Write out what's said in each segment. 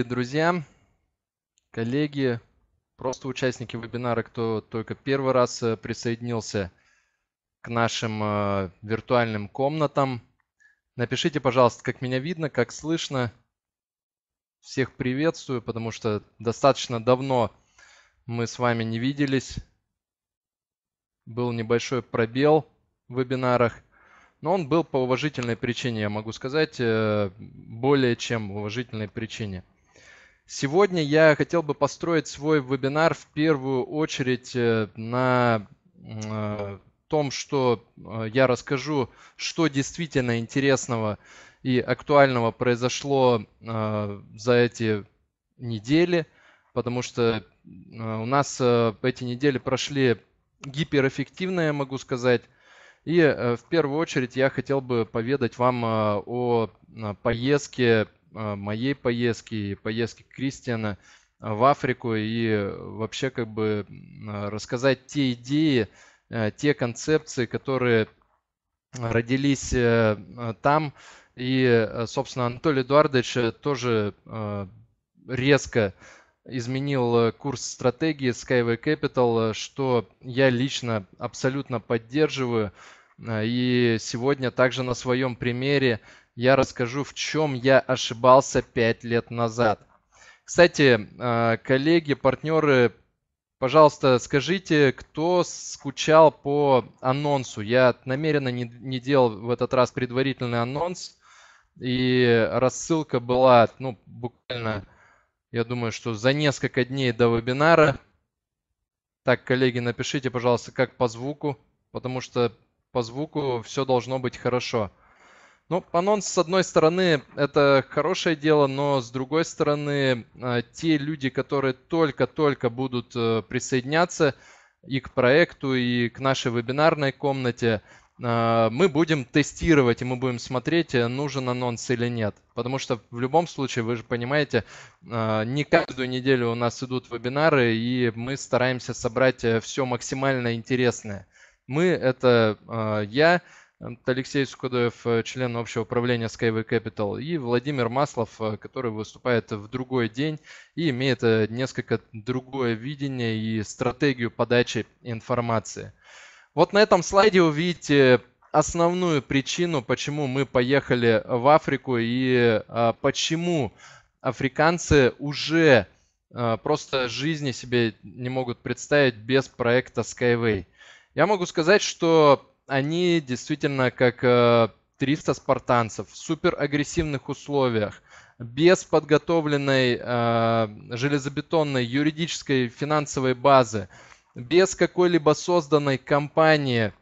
Друзья, коллеги, просто участники вебинара, кто только первый раз э, присоединился к нашим э, виртуальным комнатам, напишите, пожалуйста, как меня видно, как слышно. Всех приветствую, потому что достаточно давно мы с вами не виделись. Был небольшой пробел в вебинарах. Но он был по уважительной причине, я могу сказать, э, более чем уважительной причине. Сегодня я хотел бы построить свой вебинар в первую очередь э, на э, том, что э, я расскажу, что действительно интересного и актуального произошло за эти недели, потому что у нас эти недели прошли гиперэффективно, я могу сказать. И в первую очередь я хотел бы поведать вам о поездке а, моей поездки и поездки Кристиана а, в Африку и э, вообще как бы а, рассказать те идеи, э, те концепции, которые родились э, там. И, собственно, Анатолий Эдуардович тоже резко изменил курс стратегии Skyway Capital, что я лично абсолютно поддерживаю. И сегодня также на своем примере я расскажу, в чем я ошибался 5 лет назад. Кстати, э, коллеги, партнеры, пожалуйста, скажите, кто скучал по анонсу. Я намеренно не, не делал в этот раз предварительный анонс, и рассылка была, ну, буквально, я думаю, что за несколько дней до вебинара. Так, коллеги, напишите, пожалуйста, как по звуку, потому что по звуку все должно быть хорошо. Ну, анонс, с одной стороны, это хорошее дело, но с другой стороны, а, те люди, которые только-только будут э, присоединяться и к проекту, и к нашей вебинарной комнате, а, мы будем тестировать и мы будем смотреть, э, нужен анонс или нет. Потому что в любом случае, вы же понимаете, а, не каждую неделю у нас идут вебинары, и мы стараемся собрать э, все максимально интересное. Мы – это я, Эм, Алексей Скудоев, э, член общего управления Skyway Capital, и Владимир Маслов, э, который выступает в другой день и имеет э, несколько другое видение и стратегию подачи информации. Вот на этом слайде вы видите основную причину, почему мы поехали в Африку и почему африканцы уже просто жизни себе не могут представить без проекта Skyway. Я могу сказать, что они действительно как 300 э, спартанцев в супер агрессивных условиях, без подготовленной э, железобетонной юридической финансовой базы, без какой-либо созданной компании э,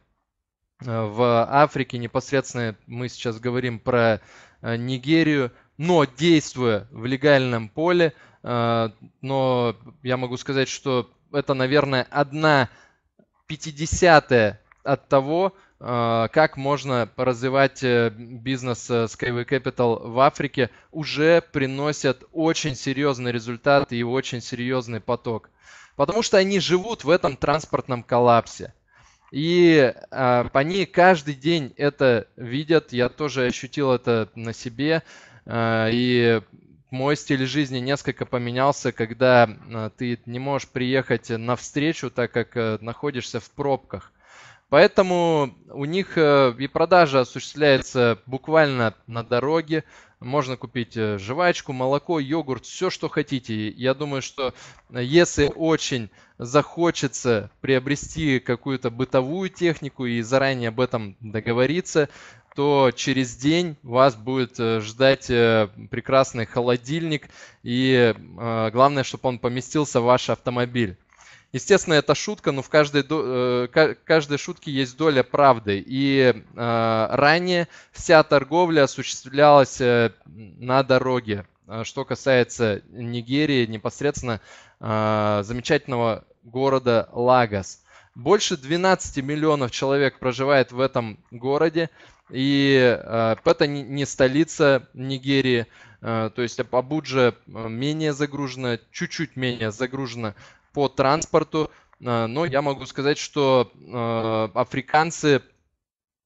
в Африке, непосредственно мы сейчас говорим про э, Нигерию, но действуя в легальном поле, э, но я могу сказать, что это, наверное, одна пятидесятая от того, э, как можно развивать э, бизнес э, Skyway Capital в Африке, уже приносят очень серьезный результат и очень серьезный поток. Потому что они живут в этом транспортном коллапсе. И э, они каждый день это видят. Я тоже ощутил это на себе. Э, и мой стиль жизни несколько поменялся, когда ты не можешь приехать на встречу, так как находишься в пробках. Поэтому у них э, и продажа осуществляется буквально на дороге. Можно купить э, жвачку, молоко, йогурт, все, что хотите. Я думаю, что э, если очень захочется приобрести какую-то бытовую технику и заранее об этом договориться, то через день вас будет ждать прекрасный холодильник и главное, чтобы он поместился в ваш автомобиль. Естественно, это шутка, но в каждой, э, каждой шутке есть доля правды. И э, ранее вся торговля осуществлялась э, на дороге. А что касается Нигерии, непосредственно э, замечательного города Лагос. Больше 12 миллионов человек проживает в этом городе, и э, это не столица Нигерии. Э, то есть Абуджа э, менее загружена, чуть-чуть менее загружена по транспорту. А, но я могу сказать, что а, африканцы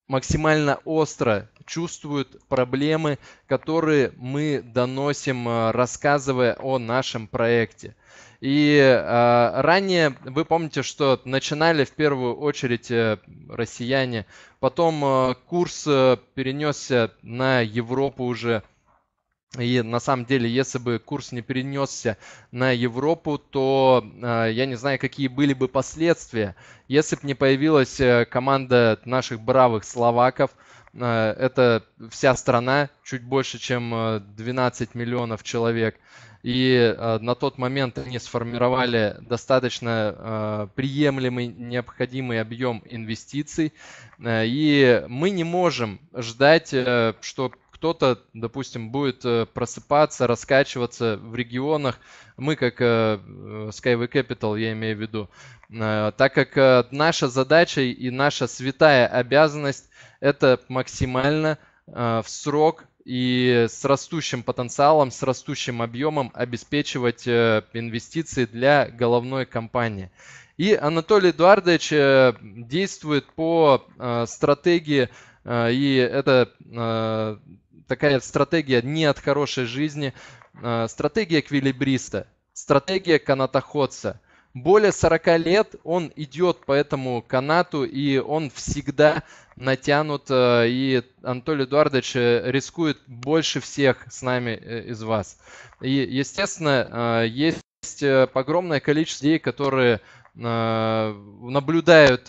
максимально остро чувствуют проблемы, которые мы доносим, а, рассказывая о нашем проекте. И э, ранее вы помните, что начинали в первую очередь э, россияне, потом э, курс э, перенесся на Европу уже и на самом деле, если бы курс не перенесся на Европу, то э, я не знаю, какие были бы последствия. Если бы не появилась э, команда наших бравых словаков, э, это вся страна, чуть больше, чем 12 э, миллионов человек. И э, на тот момент они сформировали достаточно э, приемлемый, необходимый объем инвестиций. Э, и мы не можем ждать, э, что кто-то, допустим, будет э, просыпаться, раскачиваться в регионах. Мы, как э, Skyway Capital, я имею в виду, э, так как наша задача и наша святая обязанность – это максимально в срок и с растущим потенциалом, с растущим объемом обеспечивать инвестиции для головной компании. И Анатолий Эдуардович действует по стратегии, и это такая стратегия не от хорошей жизни, а, стратегия эквилибриста, стратегия канатоходца. Более 40 лет он идет по этому канату, и он всегда натянут, э, и Анатолий Эдуардович э, рискует больше всех с нами э, из вас. И, естественно, есть огромное количество людей, которые наблюдают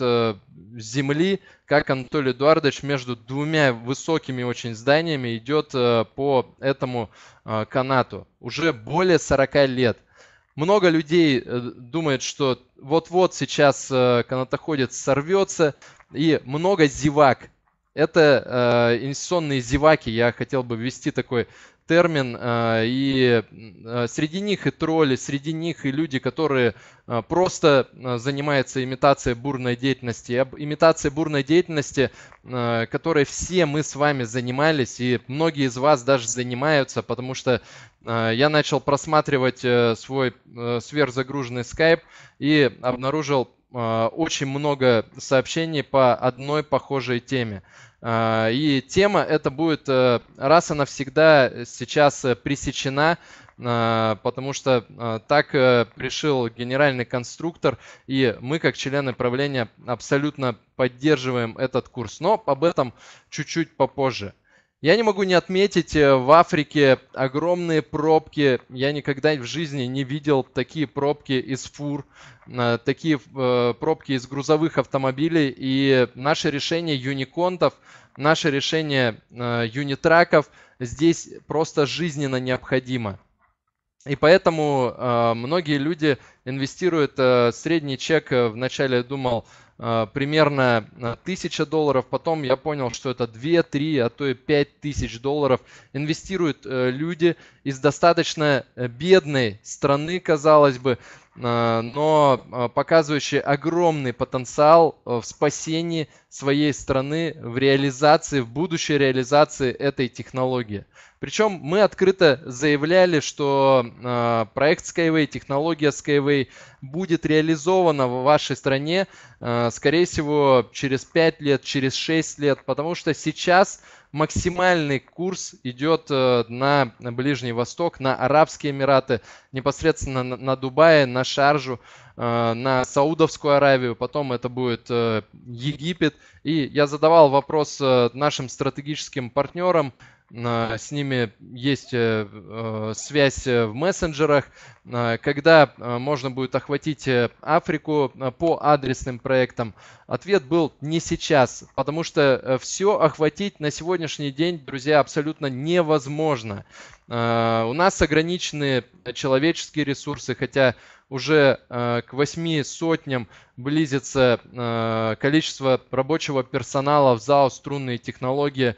земли, как Анатолий Эдуардович между двумя высокими очень зданиями идет э, по этому э, канату. Уже более 40 лет. Много людей э, думает, что вот-вот сейчас канатоходец сорвется, и много зевак. Это э, инвестиционные зеваки. Я хотел бы ввести такой термин. Э, и э, среди них и тролли, среди них и люди, которые э, просто занимаются имитацией бурной деятельности. Об бурной деятельности, которой все мы с вами занимались, и многие из вас даже занимаются, потому что я начал просматривать свой сверхзагруженный скайп и обнаружил очень много сообщений по одной похожей теме. А, и тема это будет э, раз и навсегда сейчас э, пресечена, а, потому что а, так э, решил генеральный конструктор, и мы как члены правления абсолютно поддерживаем этот курс. Но об этом чуть-чуть попозже. Я не могу не отметить, э, в Африке огромные пробки. Я никогда в жизни не видел такие пробки из фур, э, такие э, пробки из грузовых автомобилей. И наше решение юниконтов, наше решение юнитраков здесь просто жизненно необходимо. И поэтому многие люди инвестируют средний чек. Вначале я думал Э, примерно 1000 э, долларов, потом я понял, что это 2, 3, а то и 5 тысяч долларов инвестируют э, люди из достаточно бедной страны, казалось бы, но показывающие огромный потенциал в спасении своей страны в реализации, в будущей реализации этой технологии. Причем мы открыто заявляли, что э, проект Skyway, технология Skyway будет реализована в вашей стране, э, скорее всего, через 5 лет, через 6 лет, потому что сейчас максимальный курс идет э, на, на Ближний Восток, на Арабские Эмираты, непосредственно на, на Дубае, на Шаржу. Э, на Саудовскую Аравию, потом это будет э, Египет. И я задавал вопрос э, нашим стратегическим партнерам, Э, с ними есть э, э, связь в мессенджерах, когда можно будет охватить Африку по адресным проектам. Ответ был не сейчас, потому что все охватить на сегодняшний день, друзья, абсолютно невозможно. У нас ограничены человеческие ресурсы, хотя уже к восьми сотням близится количество рабочего персонала в ЗАО «Струнные технологии»,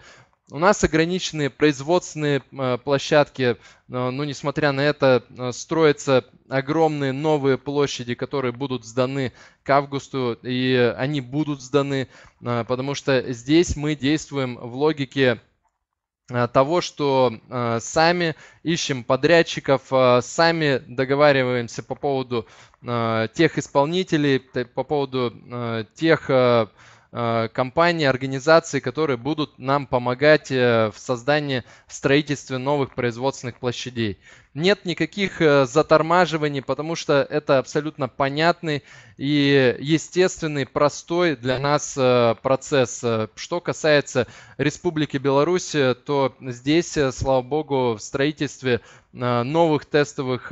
у нас ограниченные производственные э, площадки, но ну, несмотря на это э, строятся огромные новые площади, которые будут сданы к августу, и они будут сданы, э, потому что здесь мы действуем в логике того, что сами ищем подрядчиков, сами договариваемся по поводу тех исполнителей, по поводу тех Э, компании, организации, которые будут нам помогать э, в создании, в строительстве новых производственных площадей нет никаких э, затормаживаний, потому что это абсолютно понятный и естественный, простой для нас э, процесс. Э, что касается Республики Беларусь, то здесь, слава богу, в строительстве новых тестовых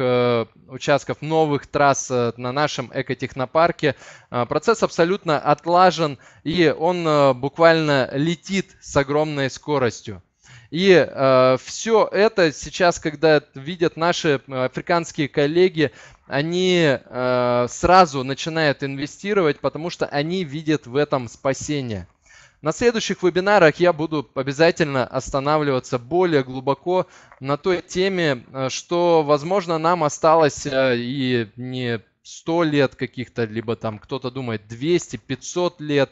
участков, новых трасс на нашем экотехнопарке. Процесс абсолютно отлажен, и он буквально летит с огромной скоростью. И э, все это сейчас, когда видят наши э, африканские коллеги, они э, сразу начинают инвестировать, потому что они видят в этом спасение. На следующих вебинарах я буду обязательно останавливаться более глубоко на той теме, э, что, возможно, нам осталось э, и не 100 лет каких-то, либо там кто-то думает 200, 500 лет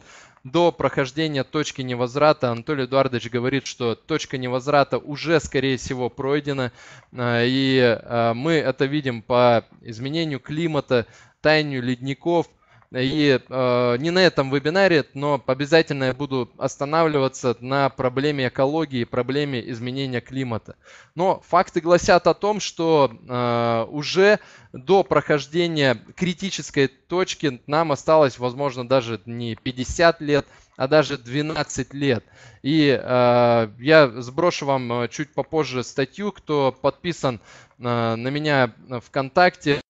до прохождения точки невозврата Анатолий Эдуардович говорит, что точка невозврата уже, скорее всего, пройдена. А, и а, мы это видим по изменению климата, таянию ледников, и э, не на этом вебинаре, но обязательно я буду останавливаться на проблеме экологии, проблеме изменения климата. Но факты гласят о том, что э, уже до прохождения критической точки нам осталось, возможно, даже не 50 лет, а даже 12 лет. И э, я сброшу вам э, чуть попозже статью, кто подписан э, на меня ВКонтакте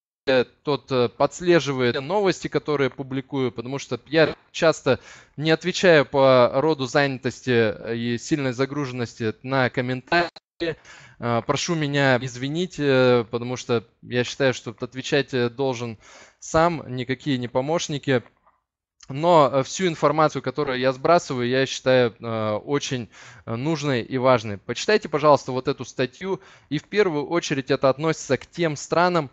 тот э, подслеживает новости, которые публикую, потому что я часто не отвечаю по роду занятости э, и сильной загруженности на комментарии. Э, прошу меня извинить, потому что я считаю, что отвечать должен сам, никакие не помощники. Но э, всю информацию, которую я сбрасываю, я считаю э, очень э, нужной и важной. Почитайте, пожалуйста, вот эту статью. И в первую очередь это относится к тем странам,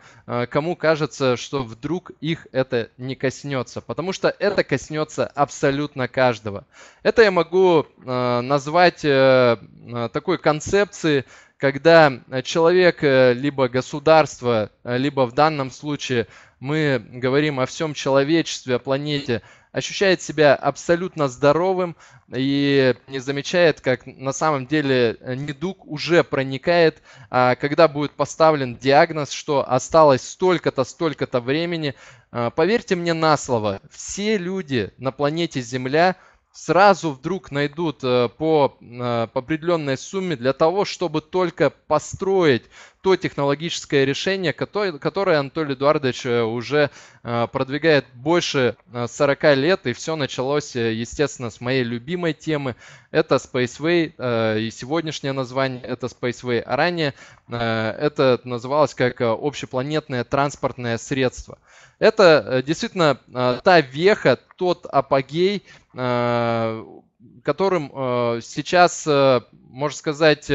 кому кажется, что вдруг их это не коснется. Потому что это коснется абсолютно каждого. Это я могу назвать такой концепцией, когда человек, либо государство, либо в данном случае мы говорим о всем человечестве, о планете, ощущает себя абсолютно здоровым и не замечает, как на самом деле э, недуг уже проникает, а когда будет поставлен диагноз, что осталось столько-то, столько-то времени. Э, поверьте мне на слово, все люди на планете Земля сразу вдруг найдут э, по, по определенной сумме для того, чтобы только построить то технологическое решение, которое, которое Анатолий Эдуардович э, уже э, продвигает больше 40 э, лет, и все началось, естественно, с моей любимой темы. Это Spaceway, и сегодняшнее название это Spaceway. А ранее это называлось как общепланетное транспортное средство. Это действительно та веха, тот апогей, которым сейчас, можно сказать,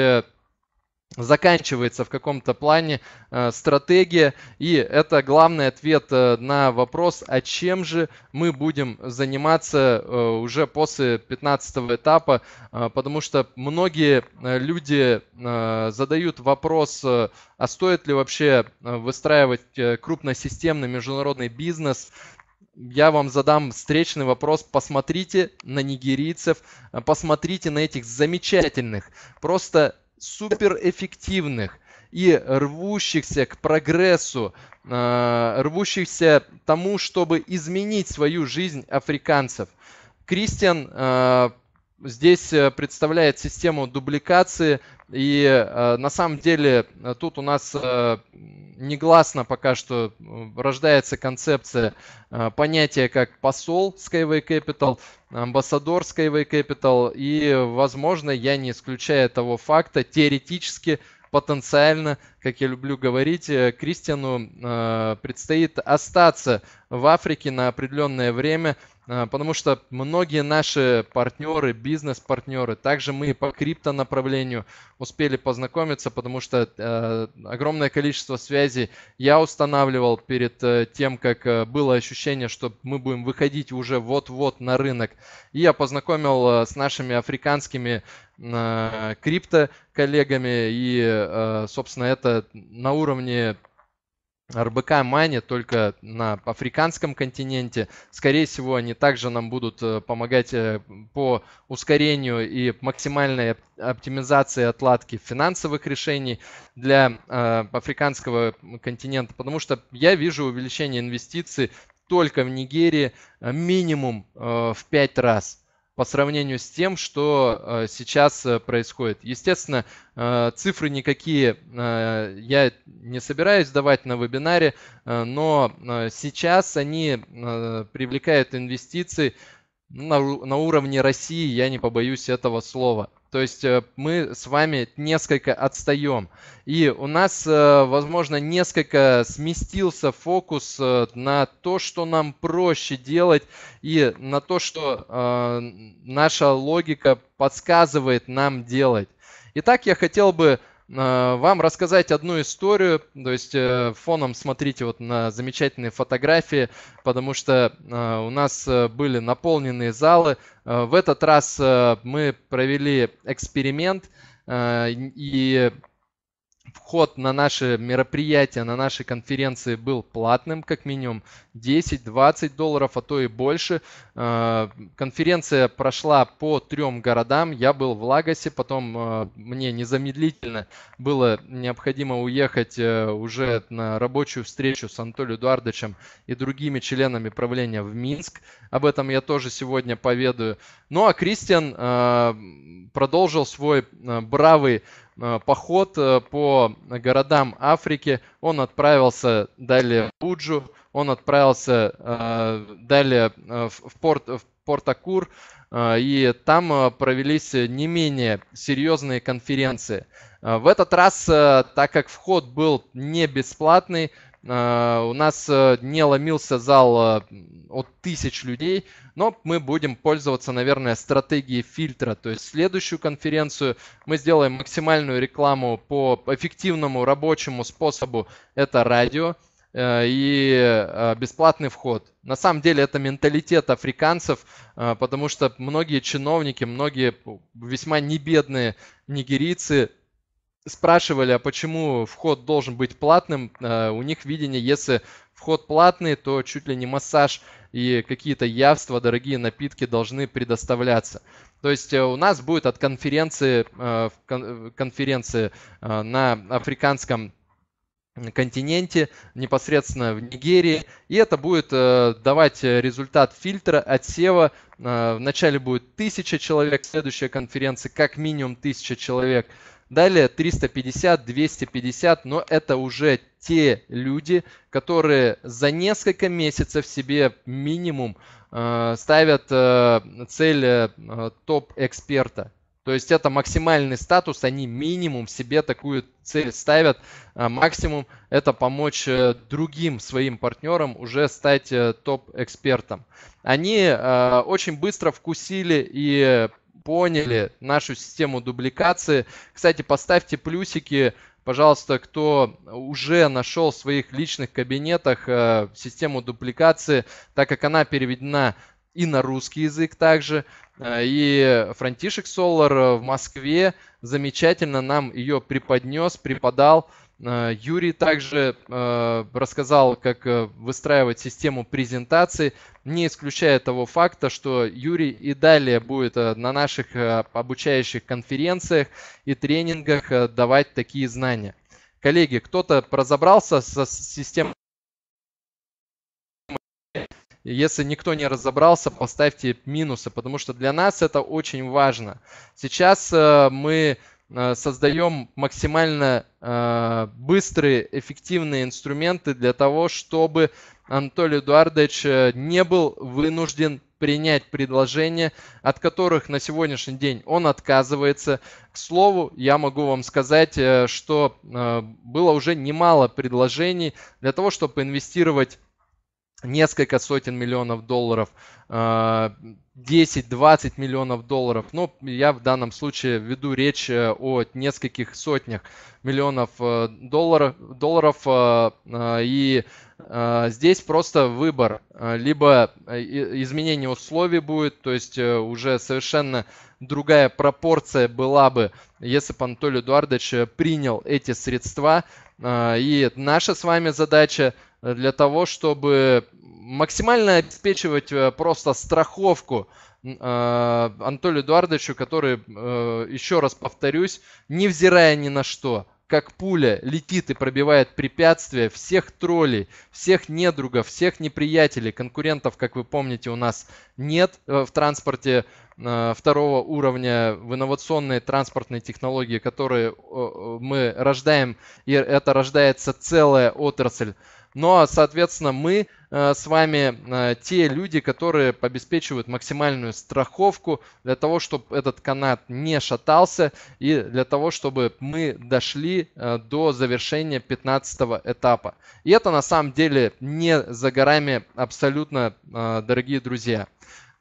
заканчивается в каком-то плане э, стратегия. И это главный ответ э, на вопрос, а чем же мы будем заниматься э, уже после 15 этапа. Э, потому что многие э, люди э, задают вопрос, э, а стоит ли вообще э, выстраивать э, крупносистемный международный бизнес, я вам задам встречный вопрос. Посмотрите на нигерийцев, э, посмотрите на этих замечательных, просто суперэффективных и рвущихся к прогрессу, э, рвущихся тому, чтобы изменить свою жизнь африканцев. Кристиан э, здесь э, представляет систему дубликации. И э, на самом деле э, тут у нас э, негласно пока что э, рождается концепция э, понятия как посол Skyway Capital, амбассадор Skyway Capital. И, возможно, я не исключаю того факта, теоретически потенциально, как я люблю говорить, Кристиану э, предстоит остаться в Африке на определенное время а, потому что многие наши партнеры, бизнес-партнеры, также мы по крипто направлению успели познакомиться, потому что э, огромное количество связей я устанавливал перед э, тем, как э, было ощущение, что мы будем выходить уже вот-вот на рынок. И я познакомил э, с нашими африканскими э, крипто коллегами и, э, собственно, это на уровне РБК майнит только на африканском континенте. Скорее всего, они также нам будут э, помогать э, по ускорению и максимальной оптимизации отладки финансовых решений для э, африканского континента, потому что я вижу увеличение инвестиций только в Нигерии минимум в 5 раз по сравнению с тем, что э, сейчас э, происходит. Естественно, э, цифры никакие я не собираюсь давать на вебинаре, но сейчас они привлекают инвестиции на, уровне России, я не побоюсь этого слова. То есть э, мы с вами несколько отстаем. И у нас, э, возможно, несколько сместился фокус э, на то, что нам проще делать, и на то, что наша логика подсказывает нам делать. Итак, я хотел бы Э, вам рассказать одну историю, то есть э, фоном смотрите вот на замечательные фотографии, потому что э, у нас были наполненные залы. В этот раз мы провели эксперимент, и вход на наше мероприятие, на наши конференции был платным, как минимум 10-20 долларов, а то и больше. Э, конференция прошла по трем городам. Я был в Лагосе, потом э, мне незамедлительно было необходимо уехать э, уже на рабочую встречу с Анатолием Эдуардовичем и другими членами правления в Минск. Об этом я тоже сегодня поведаю. Ну а Кристиан продолжил свой бравый Э, поход э, по городам Африки. Он отправился далее в Буджу, он отправился э, далее в порт, в порт Акур, и там провелись не менее серьезные конференции. В этот раз, так как вход был не бесплатный, Э, у нас э, не ломился зал э, от тысяч людей, но мы будем пользоваться, наверное, стратегией фильтра. То есть следующую конференцию мы сделаем максимальную рекламу по эффективному рабочему способу. Это радио и бесплатный вход. На самом деле это менталитет африканцев, потому что многие чиновники, многие весьма небедные нигерийцы спрашивали, а почему вход должен быть платным, э, у них видение, если вход платный, то чуть ли не массаж и какие-то явства, дорогие напитки должны предоставляться. То есть э, у нас будет от конференции, э, конференции на африканском континенте, непосредственно в Нигерии. И это будет давать результат фильтра, отсева. Э, вначале будет 1000 человек, следующая конференция как минимум 1000 человек. Далее 350, 250, но это уже те люди, которые за несколько месяцев себе минимум э, ставят э, цель э, топ-эксперта. То есть это максимальный статус, они минимум себе такую цель ставят. А максимум это помочь э, другим своим партнерам уже стать э, топ-экспертом. Они э, очень быстро вкусили и поняли нашу систему дубликации. Кстати, поставьте плюсики, пожалуйста, кто уже нашел в своих личных кабинетах э, систему дубликации, так как она переведена и на русский язык также. Э, и Франтишек Солар э, в Москве замечательно нам ее преподнес, преподал. Э, Юрий также э, рассказал, как э, выстраивать систему презентации, не исключая того факта, что Юрий и далее будет на наших обучающих конференциях и тренингах давать такие знания. Коллеги, кто-то разобрался со системой? Если никто не разобрался, поставьте минусы, потому что для нас это очень важно. Сейчас мы Э, создаем максимально э, быстрые, эффективные инструменты для того, чтобы Анатолий Эдуардович э, не был вынужден принять предложения, от которых на сегодняшний день он отказывается. К слову, я могу вам сказать, что было уже немало предложений для того, чтобы инвестировать несколько сотен миллионов долларов, 10-20 а, миллионов долларов. Но ну, я в данном случае веду речь э, о нескольких сотнях миллионов э, долларов. долларов э, и здесь просто выбор. Либо изменение условий будет, то есть уже совершенно другая пропорция была бы, если бы Анатолий Эдуардович принял эти средства. И наша с вами задача – Э, для того, чтобы максимально обеспечивать э, просто страховку э, Анатолию Эдуардовичу, который, еще раз повторюсь, невзирая ни на что, как пуля летит и пробивает препятствия всех троллей, всех недругов, всех неприятелей, конкурентов, как вы помните, у нас нет в транспорте второго уровня в инновационные транспортные технологии, которые мы рождаем, и это рождается целая отрасль но, ну, а, соответственно, мы э, с вами э, те люди, которые обеспечивают максимальную страховку для того, чтобы этот канат не шатался и для того, чтобы мы дошли э, до завершения 15 этапа. И это на самом деле не за горами абсолютно, дорогие друзья.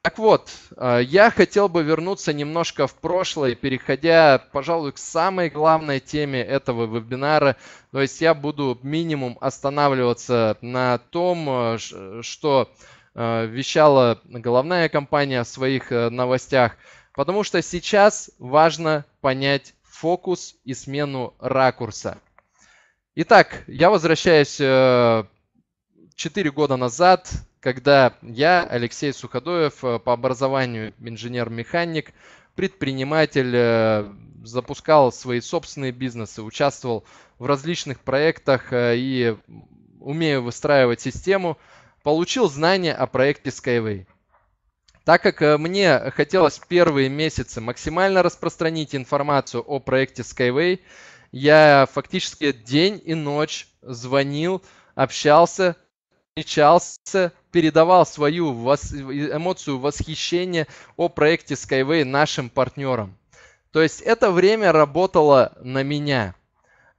Так вот, э, я хотел бы вернуться немножко в прошлое, переходя, пожалуй, к самой главной теме этого вебинара. То есть я буду минимум останавливаться на том, э, что э, вещала головная компания в своих новостях. Потому что сейчас важно понять фокус и смену ракурса. Итак, я возвращаюсь 4 года назад когда я, Алексей Суходоев, э, по образованию инженер-механик, предприниматель, э, запускал свои собственные бизнесы, участвовал в различных проектах э, и умею выстраивать систему, получил знания о проекте Skyway. Так как мне хотелось первые месяцы максимально распространить информацию о проекте Skyway, я фактически день и ночь звонил, общался, встречался передавал свою вос... эмоцию восхищения о проекте Skyway нашим партнерам. То есть это время работало на меня.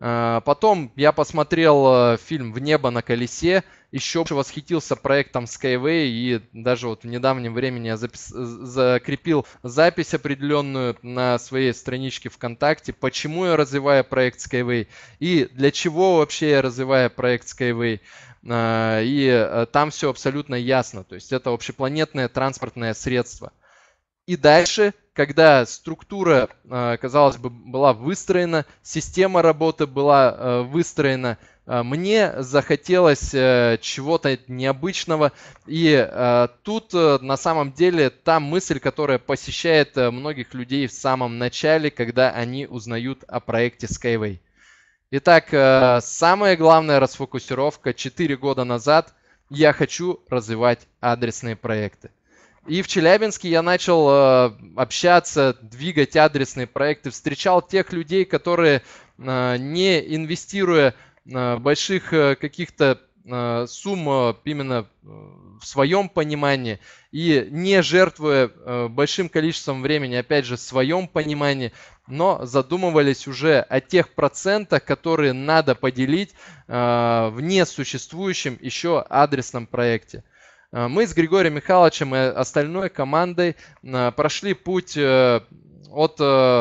Э, потом я посмотрел э, фильм «В небо на колесе», еще восхитился проектом Skyway и даже вот в недавнем времени я запис... Э, закрепил запись определенную на своей страничке ВКонтакте, почему я развиваю проект Skyway и для чего вообще я развиваю проект Skyway. И там все абсолютно ясно. То есть это общепланетное транспортное средство – и дальше, когда структура, э, казалось бы, была выстроена, система работы была э, выстроена, э, мне захотелось чего-то необычного. И тут на самом деле та мысль, которая посещает многих людей в самом начале, когда они узнают о проекте Skyway. Итак, самая главная расфокусировка 4 года назад. Я хочу развивать адресные проекты. И в Челябинске я начал э, общаться, двигать адресные проекты, встречал тех людей, которые э, не инвестируя э, больших э, каких-то э, сумм э, именно э, в своем понимании и не жертвуя э, большим количеством времени, опять же, в своем понимании, но задумывались уже о тех процентах, которые надо поделить э, в несуществующем еще адресном проекте. Э, мы с Григорием Михайловичем и остальной командой э, прошли путь э, от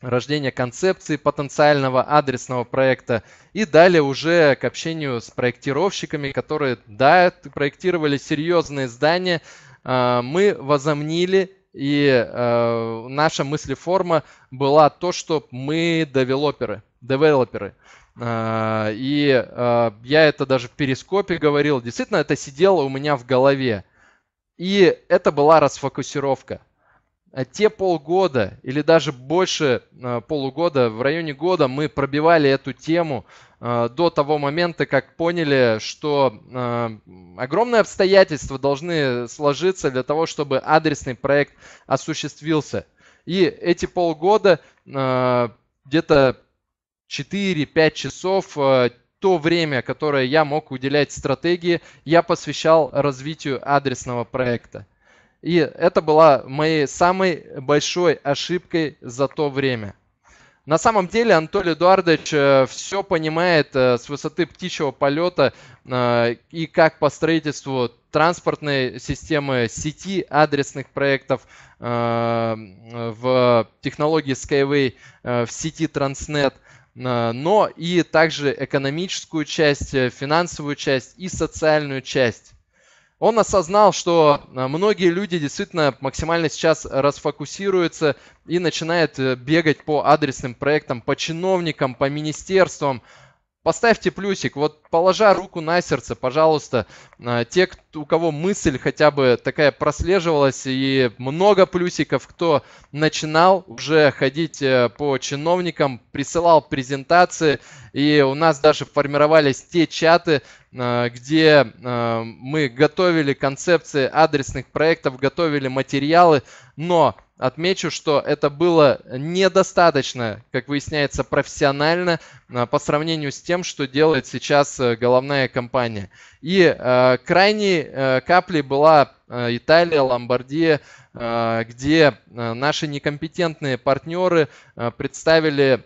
рождения концепции потенциального адресного проекта и далее уже к общению с проектировщиками, которые, да, проектировали серьезные здания, мы возомнили и э, наша мыслеформа была то, что мы девелоперы, девелоперы. Э, а, и а, я это даже в перископе говорил. Действительно, это сидело у меня в голове. И это была расфокусировка. А те полгода или даже больше полугода, в районе года мы пробивали эту тему до того момента, как поняли, что огромные обстоятельства должны сложиться для того, чтобы адресный проект осуществился. И эти полгода где-то 4-5 часов э, то время, которое я мог уделять стратегии, я посвящал развитию адресного проекта. И это была моей самой большой ошибкой за то время. На самом деле Анатолий Эдуардович э, все понимает э, с высоты птичьего полета и как по строительству транспортной системы сети адресных проектов в технологии Skyway, в сети Transnet – Э, но и также экономическую часть, э, финансовую часть и социальную часть. Он осознал, что э, многие люди действительно максимально сейчас расфокусируются и начинают бегать по адресным проектам, по чиновникам, по министерствам, Поставьте плюсик, вот положа руку на сердце, пожалуйста, а, те, у кого мысль хотя бы такая прослеживалась и много плюсиков, кто начинал уже ходить э, по чиновникам, присылал презентации, и у нас даже формировались те чаты, а, где а, мы готовили концепции адресных проектов, готовили материалы, но Отмечу, что это было недостаточно, как выясняется, профессионально а, по сравнению с тем, что делает сейчас э, головная компания. И э, крайней э, каплей была э, Италия, Ломбардия, э, где э, наши некомпетентные партнеры представили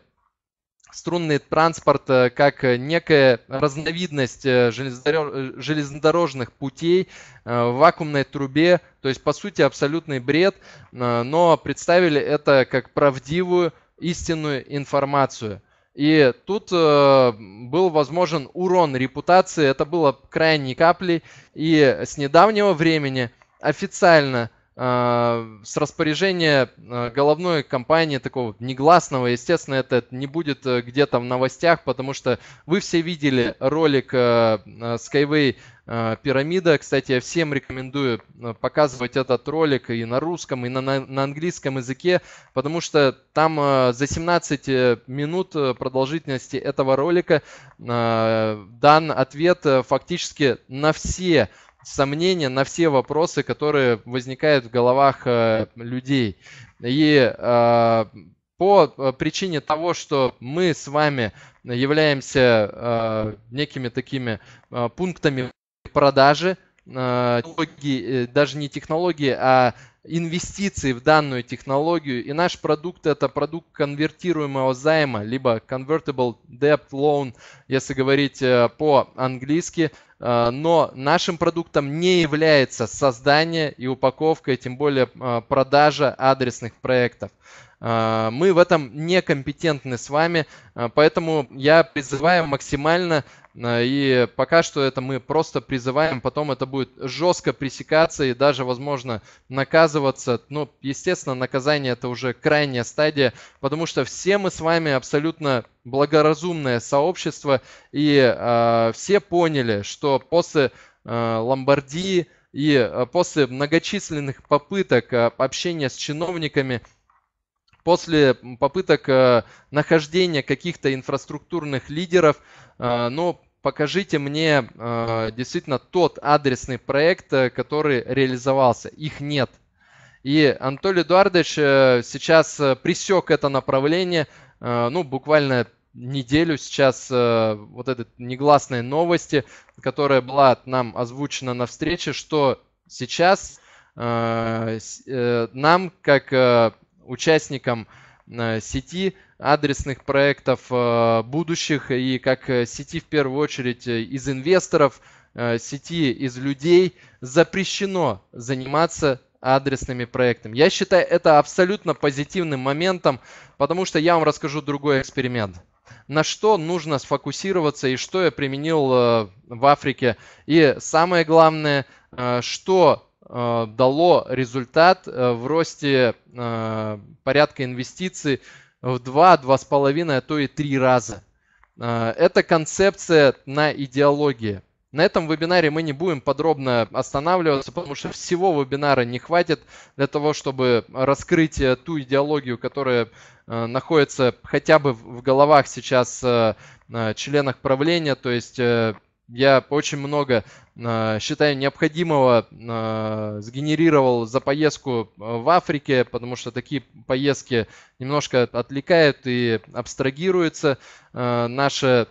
струнный транспорт э, как э, некая разновидность э, железнодорожных путей в вакуумной трубе. То есть, по сути, абсолютный бред, но представили это как правдивую, истинную информацию. И тут был возможен урон репутации, это было крайней каплей. И с недавнего времени официально а, с распоряжения а, головной компании такого негласного, естественно, это не будет э, где-то в новостях, потому что вы все видели ролик э, э, Skyway пирамида. Кстати, я всем рекомендую показывать этот ролик и на русском, и на, на, на английском языке, потому что там за 17 минут продолжительности этого ролика дан ответ фактически на все сомнения на все вопросы, которые возникают в головах э, людей. И э, по э, причине того, что мы с вами являемся некими такими пунктами продажи, технологии, даже не технологии, а инвестиций в данную технологию. И наш продукт это продукт конвертируемого займа, либо convertible debt loan, если говорить э, по-английски. Э, но нашим продуктом не является создание и упаковка, и тем более э, продажа адресных проектов. А, мы в этом некомпетентны с вами, а, поэтому я призываю максимально, а, и пока что это мы просто призываем, потом это будет жестко пресекаться и даже, возможно, наказываться. Но ну, естественно, наказание это уже крайняя стадия, потому что все мы с вами абсолютно благоразумное сообщество, и все поняли, что после э, Ломбардии и после многочисленных попыток общения с чиновниками после попыток э, нахождения каких-то инфраструктурных лидеров, э, но покажите мне э, действительно тот адресный проект, который реализовался. Их нет. И Анатолий Эдуардович сейчас присек это направление, ну, буквально неделю сейчас вот этой негласной новости, которая была нам озвучена на встрече, что сейчас нам, как участником э, сети адресных проектов э, будущих и как э, сети в первую очередь из инвесторов, сети из людей запрещено заниматься адресными проектами. Я считаю это абсолютно позитивным моментом, потому что я вам расскажу другой эксперимент. На что нужно сфокусироваться и что я применил в Африке. И самое главное, что Э, дало результат э, в росте э, порядка инвестиций в 2-2,5, а то и 3 раза. Это концепция на идеологии. На этом вебинаре мы не будем подробно останавливаться, потому что всего вебинара не хватит для того, чтобы раскрыть ту идеологию, которая находится хотя бы в головах сейчас членах правления. То есть я очень много Э, считаю, необходимого э, сгенерировал за поездку э, в Африке, потому что такие поездки немножко отвлекают и абстрагируется наше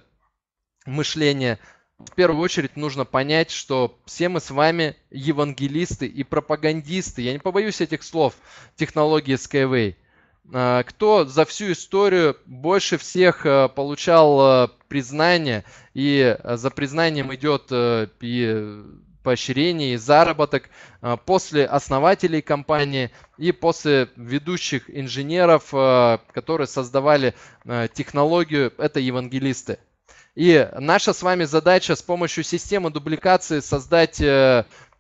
мышление. В первую очередь нужно понять, что все мы с вами евангелисты и пропагандисты. Я не побоюсь этих слов технологии Skyway. Э, кто за всю историю больше всех э, получал э, признание, и за признанием идет и поощрение и заработок после основателей компании и после ведущих инженеров, которые создавали технологию, это евангелисты. И наша с вами задача с помощью системы дубликации создать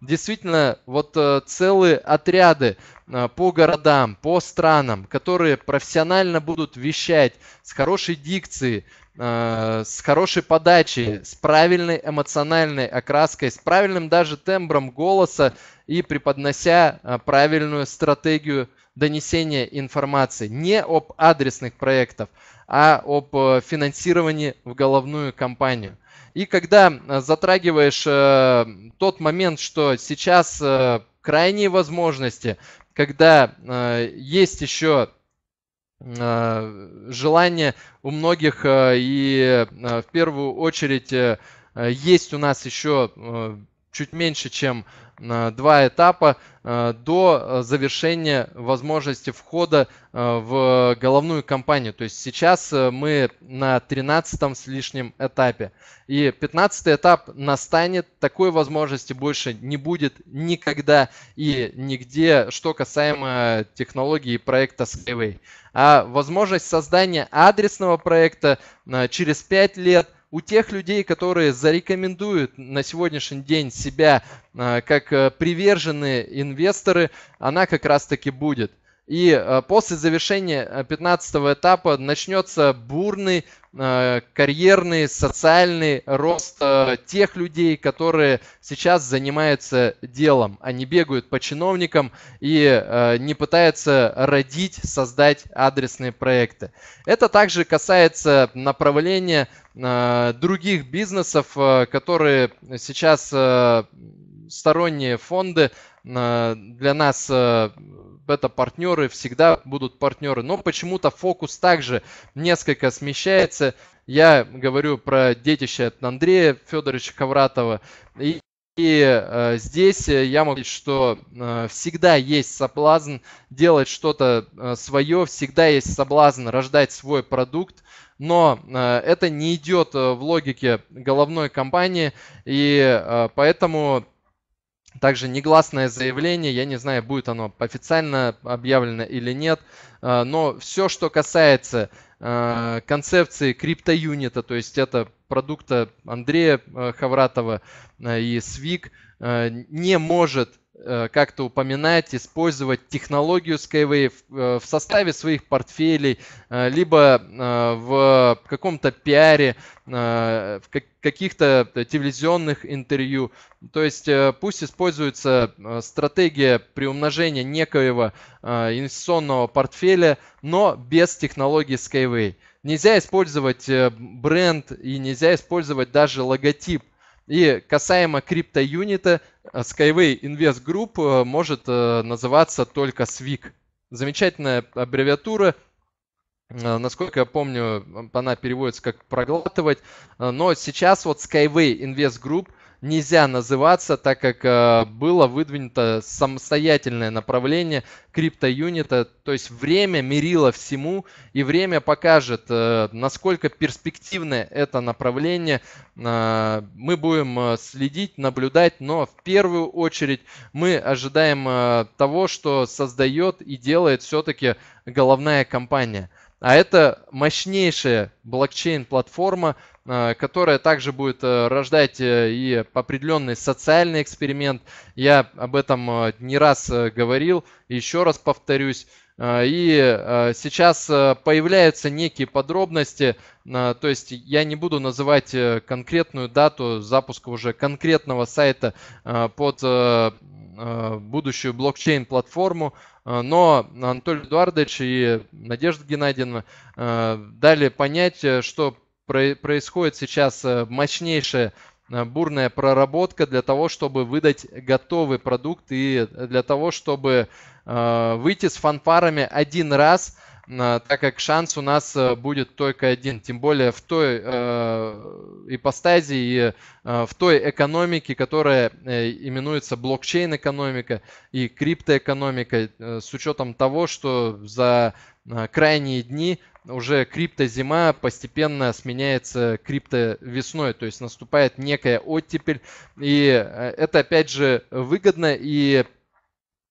действительно вот э, целые отряды э, по городам, по странам, которые профессионально будут вещать с хорошей дикцией, э, с хорошей подачей, с правильной эмоциональной окраской, с правильным даже тембром голоса и преподнося правильную стратегию донесения информации. Не об адресных проектах, а об финансировании в головную компанию. И когда э, затрагиваешь э, тот момент, что сейчас э, крайние возможности, когда э, есть еще э, желание у многих э, и в первую очередь есть у нас еще чуть меньше, чем два этапа э, до э, завершения возможности входа э, в головную компанию. То есть сейчас мы на 13 с лишним этапе. И 15 этап настанет, такой возможности больше не будет никогда и нигде, что касаемо технологии проекта Skyway. А возможность создания адресного проекта через 5 лет – у тех людей, которые зарекомендуют на сегодняшний день себя э, как э, приверженные инвесторы, она как раз-таки будет. И э, после завершения 15 этапа начнется бурный Э, карьерный, социальный рост э, тех людей, которые сейчас занимаются делом, а не бегают по чиновникам и э, не пытаются родить, создать адресные проекты. Это также касается направления других бизнесов, которые сейчас сторонние фонды Э, для нас это партнеры всегда будут партнеры, но почему-то фокус также несколько смещается. Я говорю про детище от Андрея Федоровича Ковратова. И, и э, здесь э, я могу сказать, что э, всегда есть соблазн делать что-то э, свое, всегда есть соблазн рождать свой продукт, но э, это не идет э, в логике головной компании, и э, поэтому также негласное заявление, я не знаю, будет оно официально объявлено или нет, э, но все, что касается э, концепции криптоюнита, то есть это продукта Андрея э, Хавратова и СВИК, не может Э, как-то упоминать, использовать технологию Skywave э, в составе своих портфелей, э, либо в каком-то пиаре, в каких-то телевизионных интервью. То есть пусть используется стратегия приумножения некоего инвестиционного портфеля, но без технологии Skyway. Нельзя использовать бренд и нельзя использовать даже логотип и касаемо криптоюнита, э, Skyway Invest Group э, может э, называться только SWIG. Замечательная аббревиатура, Насколько я помню, она переводится как проглатывать. Но сейчас вот Skyway Invest Group – нельзя называться, так как э, было выдвинуто самостоятельное направление криптоюнита, то есть время мерило всему, и время покажет, э, насколько перспективное это направление. Э, мы будем следить, наблюдать, но в первую очередь мы ожидаем того, что создает и делает все-таки головная компания – а это мощнейшая блокчейн-платформа, э, которая также будет э, рождать э, и определенный социальный эксперимент. Я об этом не раз говорил, еще раз повторюсь. Э, и э, сейчас э, появляются некие подробности, то есть я не буду называть конкретную дату запуска уже конкретного сайта под будущую блокчейн-платформу, но Анатолий Эдуардович и Надежда Геннадьевна дали понять, что происходит сейчас мощнейшее Э, бурная проработка для того, чтобы выдать готовый продукт и для того, чтобы э, выйти с фанфарами один раз, э, так как шанс у нас будет только один. Тем более в той э, и в той экономике, которая именуется блокчейн-экономика и криптоэкономика, с учетом того, что за Э, крайние дни уже зима постепенно сменяется весной, то есть наступает некая оттепель, и э, это опять же выгодно и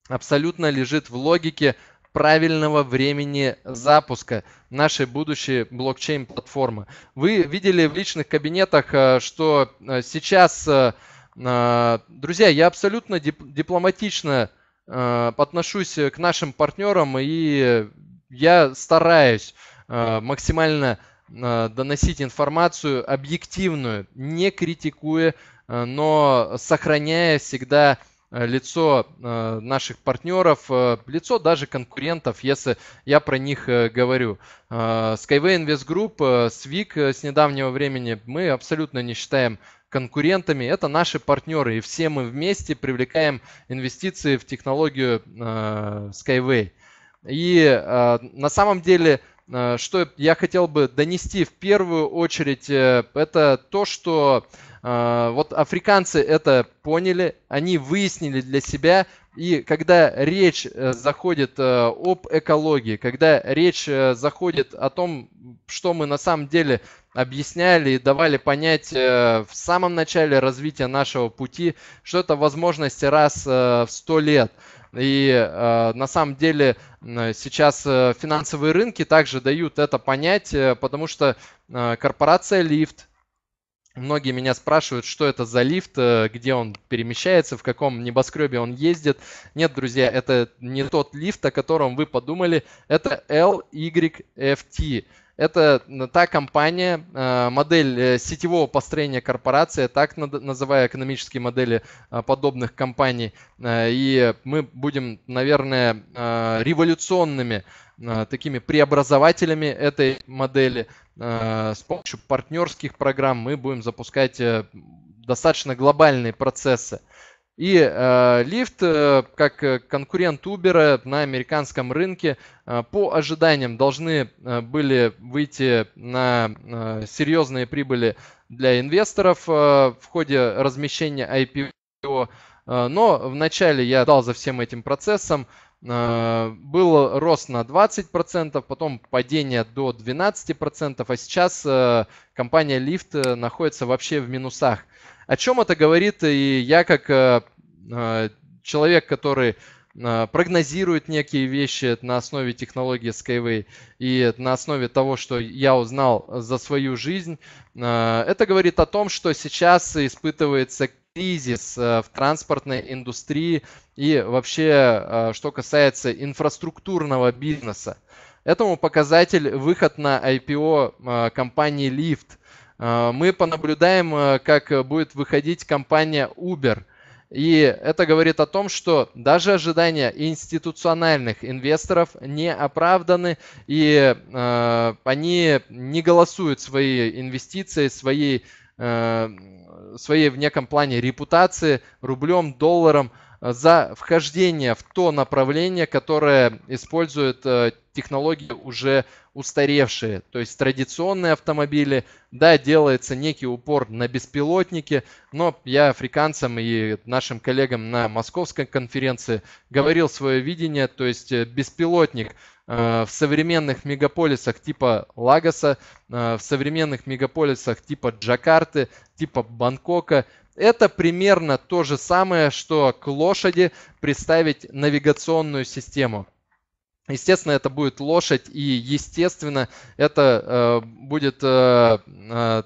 абсолютно лежит в логике правильного времени запуска нашей будущей блокчейн-платформы. Вы видели в личных кабинетах, э, что сейчас, друзья, я абсолютно дипломатично отношусь к нашим партнерам и я стараюсь э, максимально э, доносить информацию объективную, не критикуя, э, но сохраняя всегда лицо наших партнеров, лицо даже конкурентов, если я про них говорю. Skyway Invest Group, SWIG с недавнего времени мы абсолютно не считаем конкурентами. Это наши партнеры, и все мы вместе привлекаем инвестиции в технологию Skyway. И э, на самом деле, э, что я хотел бы донести в первую очередь, э, это то, что э, вот африканцы это поняли, они выяснили для себя, и когда речь э, заходит э, об экологии, когда речь э, заходит о том, что мы на самом деле объясняли и давали понять в самом начале развития нашего пути, что это возможности раз в сто лет – и э, на самом деле сейчас э, финансовые рынки также дают это понять, э, потому что э, корпорация Лифт. Многие меня спрашивают, что это за лифт, э, где он перемещается, в каком небоскребе он ездит. Нет, друзья, это не тот лифт, о котором вы подумали. Это LYFT. Это та компания, э, модель э, сетевого построения корпорации, так называя экономические модели э, подобных компаний. И мы будем, наверное, революционными такими преобразователями этой модели. С помощью партнерских программ мы будем запускать достаточно глобальные процессы. И э, лифт, э, как э, конкурент Uber на американском рынке, э, по ожиданиям должны э, были выйти на э, серьезные прибыли для инвесторов э, в ходе размещения IPO. Э, но вначале я дал за всем этим процессом. Э, был рост на 20%, потом падение до 12%, а сейчас э, компания Lyft э, находится вообще в минусах. О чем это говорит и я как человек, который прогнозирует некие вещи на основе технологии Skyway и на основе того, что я узнал за свою жизнь. Это говорит о том, что сейчас испытывается кризис э, в транспортной индустрии и вообще, э, что касается инфраструктурного бизнеса. Этому показатель выход на IPO э, компании Lyft. Мы понаблюдаем, как будет выходить компания Uber. И это говорит о том, что даже ожидания институциональных инвесторов не оправданы, и э, они не голосуют свои инвестиции, своей Э, своей в неком плане репутации рублем, долларом э, за вхождение в то направление, которое использует э, технологии уже устаревшие. То есть традиционные автомобили, да, делается некий упор на беспилотники, но я африканцам и нашим коллегам на московской конференции говорил свое видение, то есть беспилотник Э, в современных мегаполисах типа Лагоса, э, в современных мегаполисах типа Джакарты, типа Бангкока. Это примерно то же самое, что к лошади представить навигационную систему. Естественно, это будет лошадь, и естественно, это э, будет э, э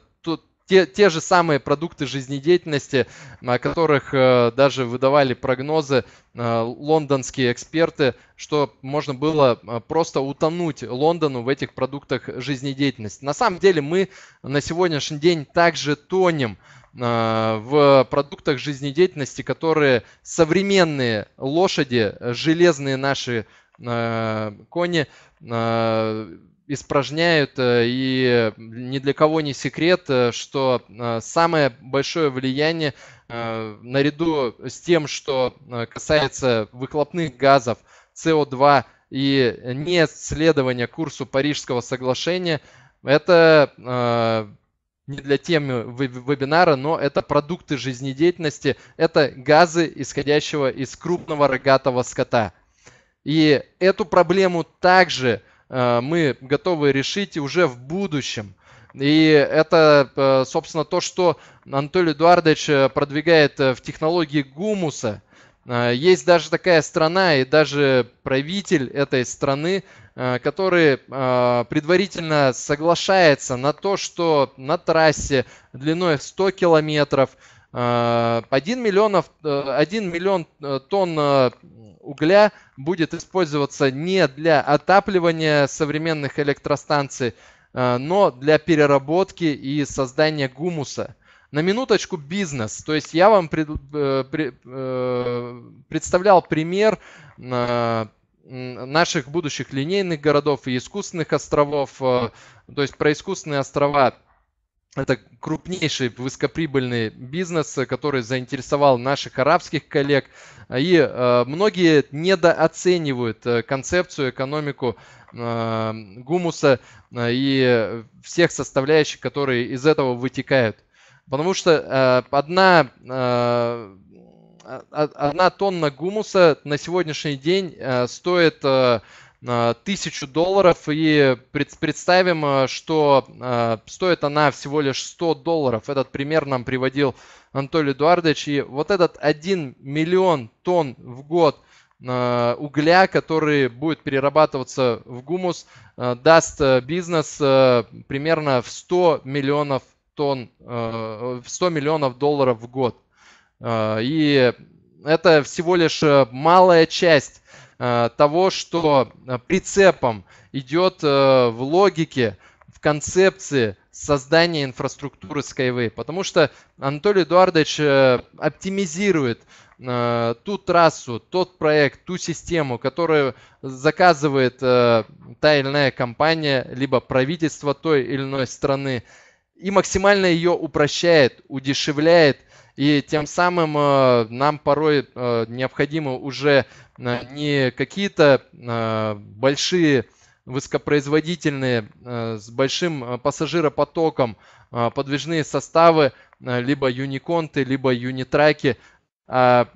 те, те же самые продукты жизнедеятельности, о которых э, даже выдавали прогнозы э, лондонские эксперты, что можно было э, просто утонуть Лондону в этих продуктах жизнедеятельности. На самом деле мы на сегодняшний день также тонем в продуктах жизнедеятельности, которые современные лошади, железные наши кони испражняют, э, и ни для кого не секрет, э, что э, самое большое влияние наряду с тем, что касается выхлопных газов, СО2 и не следования курсу Парижского соглашения, это не для темы вебинара, но это продукты жизнедеятельности, это газы, исходящего из крупного рогатого скота. И эту проблему также – Э, мы готовы решить уже в будущем. И это, э, собственно, то, что Анатолий Эдуардович э, продвигает в технологии гумуса. Есть даже такая страна и даже правитель этой страны, который предварительно соглашается на то, что на трассе длиной в 100 километров 1, миллион 1 миллион тонн угля будет использоваться не для отапливания современных электростанций, э, но для переработки и создания гумуса. На минуточку бизнес. То есть я вам пред, э, пред, э, представлял пример наших будущих линейных городов и искусственных островов. То есть про искусственные острова это крупнейший высокоприбыльный бизнес, который заинтересовал наших арабских коллег. И э, многие недооценивают э, концепцию, экономику э, гумуса и всех составляющих, которые из этого вытекают. Потому что одна, одна тонна гумуса на сегодняшний день стоит 1000 э, долларов и представим, э, что э, стоит она всего лишь 100 долларов. Этот пример нам приводил Анатолий Эдуардович. И вот этот 1 миллион тонн в год угля, который будет перерабатываться в гумус, даст бизнес примерно в 100 миллионов тонн, в 100 миллионов долларов в год. И это всего лишь малая часть Э, того, что э, прицепом идет э, в логике, в концепции создания инфраструктуры Skyway. Потому что Анатолий Эдуардович оптимизирует ту трассу, тот проект, ту систему, которую заказывает та или иная компания, либо правительство той или иной страны, и максимально ее упрощает, удешевляет – и тем самым э, нам порой э, необходимо уже э, не какие-то большие высокопроизводительные с большим пассажиропотоком подвижные составы, либо юниконты, либо юнитраки, а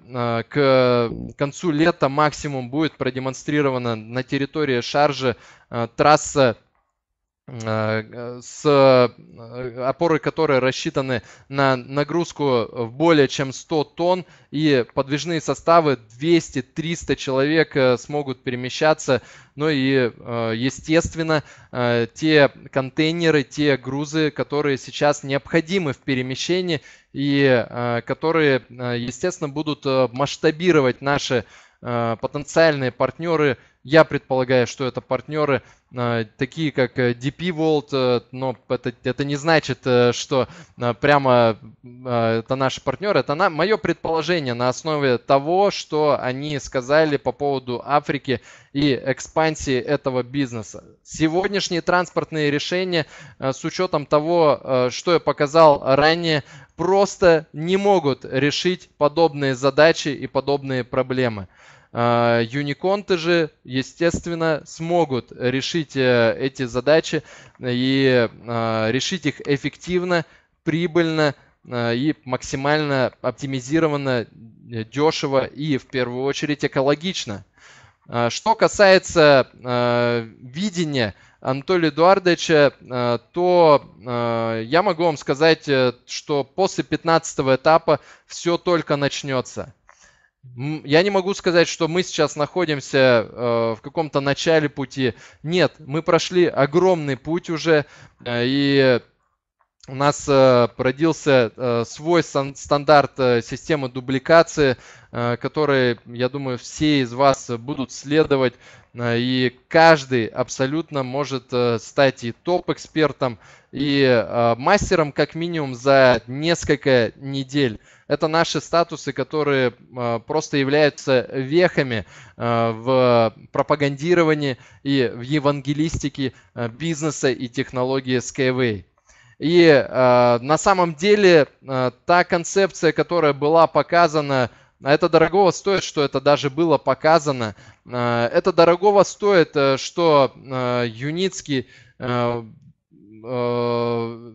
к концу лета максимум будет продемонстрирована на территории шаржи трасса Э, с э, опоры которые рассчитаны на нагрузку в более чем 100 тонн и подвижные составы 200-300 человек э, смогут перемещаться. Ну и, естественно, те контейнеры, те грузы, которые сейчас необходимы в перемещении и которые, естественно, будут масштабировать наши потенциальные партнеры я предполагаю, что это партнеры э, такие, как э, DP World, э, но это, это не значит, что прямо это наши партнеры. Это на, мое предположение на основе того, что они сказали по поводу Африки и экспансии этого бизнеса. Сегодняшние транспортные решения с учетом того, что я показал ранее, просто не могут решить подобные задачи и подобные проблемы. А, юниконты же, естественно, смогут решить э, эти задачи э, и а, решить их эффективно, прибыльно э, и максимально оптимизированно, дешево и в первую очередь экологично. А, что касается видения Анатолия Эдуардовича, то я могу вам сказать, что после 15 этапа все только начнется. Я не могу сказать, что мы сейчас находимся э, в каком-то начале пути. Нет, мы прошли огромный путь уже, э, и у нас э, родился э, свой стандарт э, системы дубликации, э, который, я думаю, все из вас будут следовать, э, и каждый абсолютно может э, стать и топ-экспертом, э, и э, мастером как минимум за несколько недель. Это наши статусы, которые э, просто являются вехами э, в пропагандировании и в евангелистике э, бизнеса и технологии Skyway. И э, на самом деле э, та концепция, которая была показана это дорогого стоит, что это даже было показано. Это дорогого стоит, э, что Юницкий Э,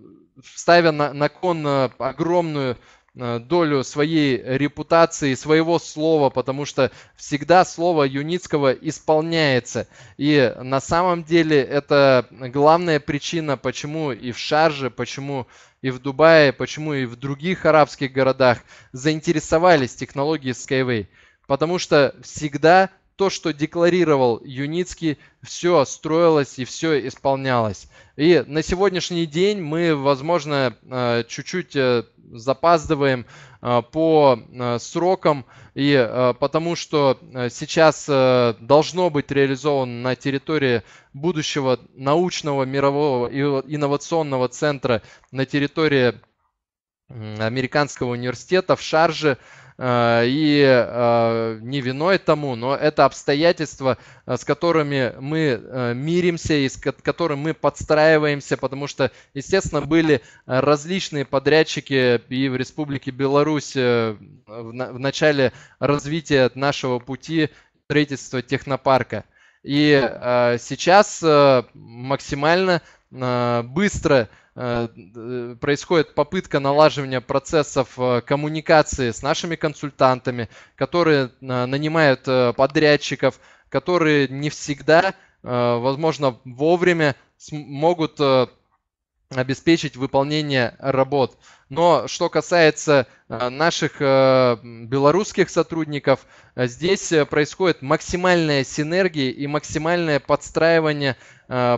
ставя на, на кон э, огромную э, долю своей репутации, своего слова, потому что всегда слово Юницкого исполняется. И на самом деле это главная причина, почему и в Шарже, почему и в Дубае, почему и в других арабских городах заинтересовались технологией Skyway. Потому что всегда то, что декларировал Юницкий, все строилось и все исполнялось. И на сегодняшний день мы, возможно, э, чуть-чуть э, запаздываем э, по срокам, и потому что сейчас должно быть реализовано на территории будущего научного мирового инновационного центра на территории Американского университета в Шарже – Э, и э, не виной тому, но это обстоятельства, э, с которыми мы миримся и с которым мы подстраиваемся, потому что, естественно, были различные подрядчики и в Республике Беларусь в начале развития нашего пути строительства технопарка. И сейчас максимально быстро Э, э, происходит попытка налаживания процессов э, коммуникации с нашими консультантами, которые нанимают подрядчиков, которые не всегда, возможно, вовремя могут обеспечить выполнение работ. Но что касается э, наших э, белорусских сотрудников, э, здесь происходит максимальная синергия и максимальное подстраивание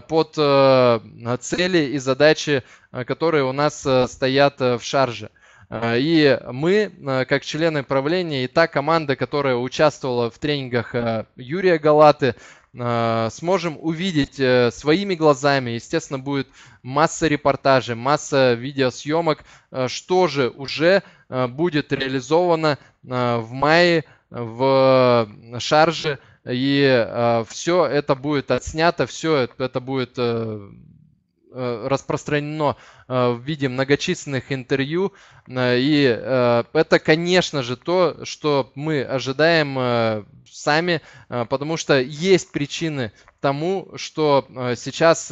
под цели и задачи, которые у нас стоят в шарже. Э, и мы, э, как члены правления, и та команда, которая участвовала в тренингах э, Юрия Галаты, сможем увидеть своими глазами. Естественно, будет масса репортажей, масса видеосъемок, что же уже будет реализовано в мае в шарже. И все это будет отснято, все это будет Э, распространено э, в виде многочисленных интервью. Э, и это, конечно же, то, что мы ожидаем сами, потому что есть причины тому, что сейчас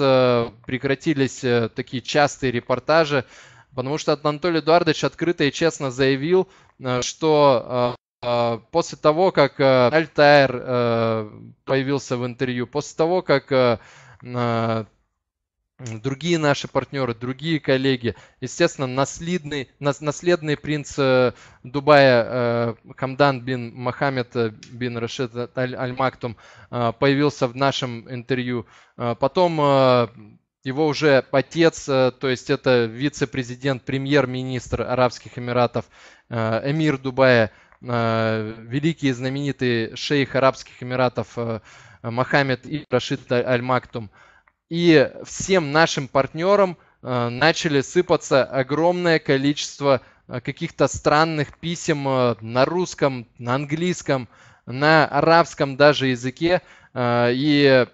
прекратились такие частые репортажи, потому что Анатолий Эдуардович открыто и честно заявил, что после того, как Альтайр появился в интервью, после того, как другие наши партнеры, другие коллеги. Естественно, наследный, наследный принц э, Дубая Хамдан э, бин Мохаммед э, бин Рашид Аль-Мактум появился в нашем интервью. Потом его уже отец, то есть это вице-президент, премьер-министр Арабских Эмиратов, эмир Дубая, великий и знаменитый шейх Арабских Эмиратов Мохаммед и Рашид Аль-Мактум – и всем нашим партнерам э, начали сыпаться огромное количество э, каких-то странных писем э, на русском, на английском, на арабском даже языке. И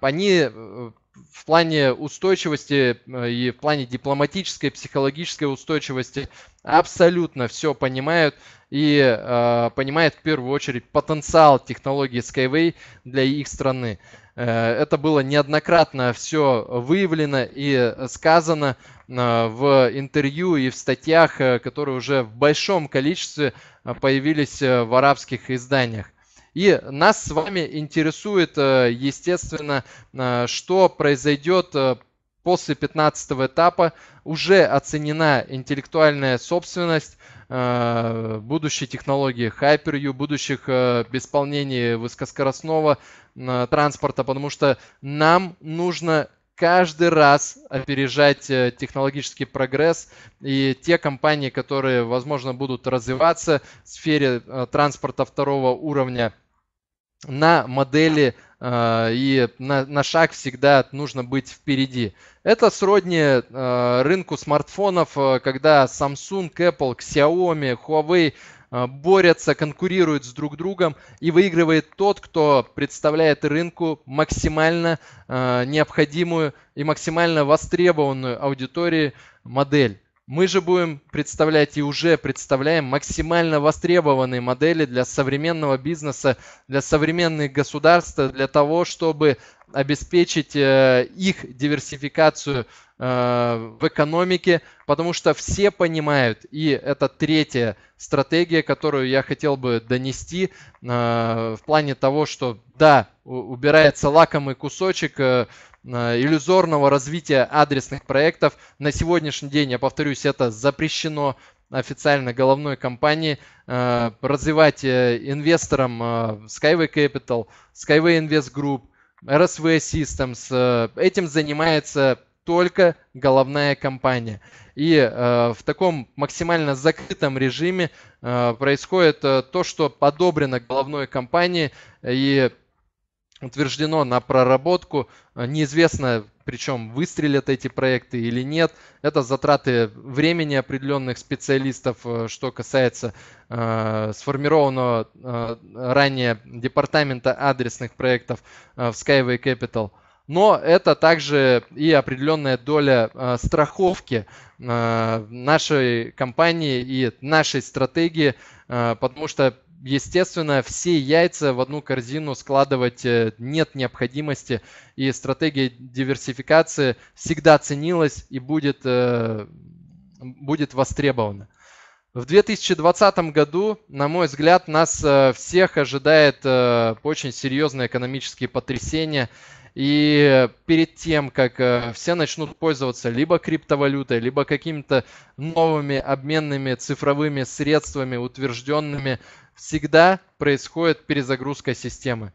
они в плане устойчивости и в плане дипломатической, психологической устойчивости абсолютно все понимают и понимают в первую очередь потенциал технологии Skyway для их страны. Э, это было неоднократно все выявлено и сказано э, в интервью и в статьях, э, которые уже в большом количестве появились в арабских изданиях. И нас с вами интересует, естественно, что произойдет после 15 этапа. Уже оценена интеллектуальная собственность, Э, будущей технологии Hyper-U, будущих э, исполнений высокоскоростного э, транспорта, потому что нам нужно каждый раз опережать технологический прогресс. И те компании, которые, возможно, будут развиваться в сфере транспорта второго уровня, на модели э, и на, на шаг всегда нужно быть впереди. Это сродни э, рынку смартфонов, э, когда Samsung, Apple, Xiaomi, Huawei э, борются, конкурируют с друг другом и выигрывает тот, кто представляет рынку максимально э, необходимую и максимально востребованную аудитории модель. Мы же будем представлять и уже представляем максимально востребованные модели для современного бизнеса, для современных государств, для того, чтобы обеспечить э, их диверсификацию э, в экономике, потому что все понимают, и это третья стратегия, которую я хотел бы донести э, в плане того, что да, убирается лакомый кусочек Э, иллюзорного развития адресных проектов. На сегодняшний день, я повторюсь, это запрещено официально головной компании, э, развивать э, инвесторам Skyway Capital, Skyway Invest Group, RSV Systems. Этим занимается только головная компания. И э, в таком максимально закрытом режиме э, происходит э, то, что подобрено головной компании, и утверждено на проработку. Э, неизвестно, причем выстрелят эти проекты или нет. Это затраты времени определенных специалистов, э, что касается э, сформированного э, ранее департамента адресных проектов э, в Skyway Capital. Но это также и определенная доля э, страховки э, нашей компании и нашей стратегии, э, потому что естественно, все яйца в одну корзину складывать э, нет необходимости. И стратегия диверсификации всегда ценилась и будет, э, будет востребована. В 2020 году, на мой взгляд, нас э, всех ожидает очень серьезные экономические потрясения. И перед тем, как все начнут пользоваться либо криптовалютой, либо какими-то новыми обменными цифровыми средствами, утвержденными всегда происходит перезагрузка системы.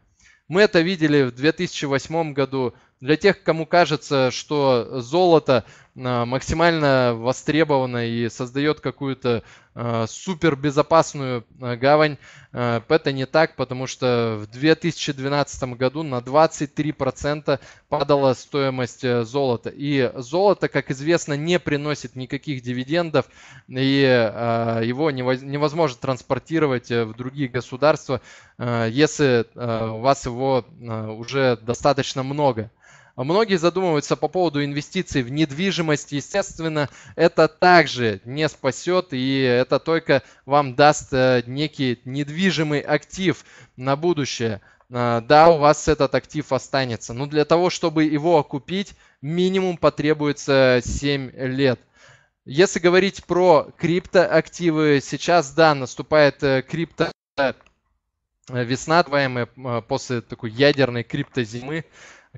Мы это видели в 2008 году для тех, кому кажется, что золото э, максимально востребовано и создает какую-то э, супербезопасную э, гавань, это не так, потому что в 2012 году на 23% падала стоимость золота. И золото, как известно, не приносит никаких дивидендов, и его невозможно транспортировать в другие государства, если у вас его уже достаточно много. А многие задумываются по поводу инвестиций в недвижимость. Естественно, это также не спасет, и это только вам даст э, некий недвижимый актив на будущее. А, да, у вас этот актив останется, но для того, чтобы его окупить, минимум потребуется 7 лет. Если говорить про криптоактивы, сейчас, да, наступает э, крипто э, весна, называемая после такой ядерной криптозимы. зимы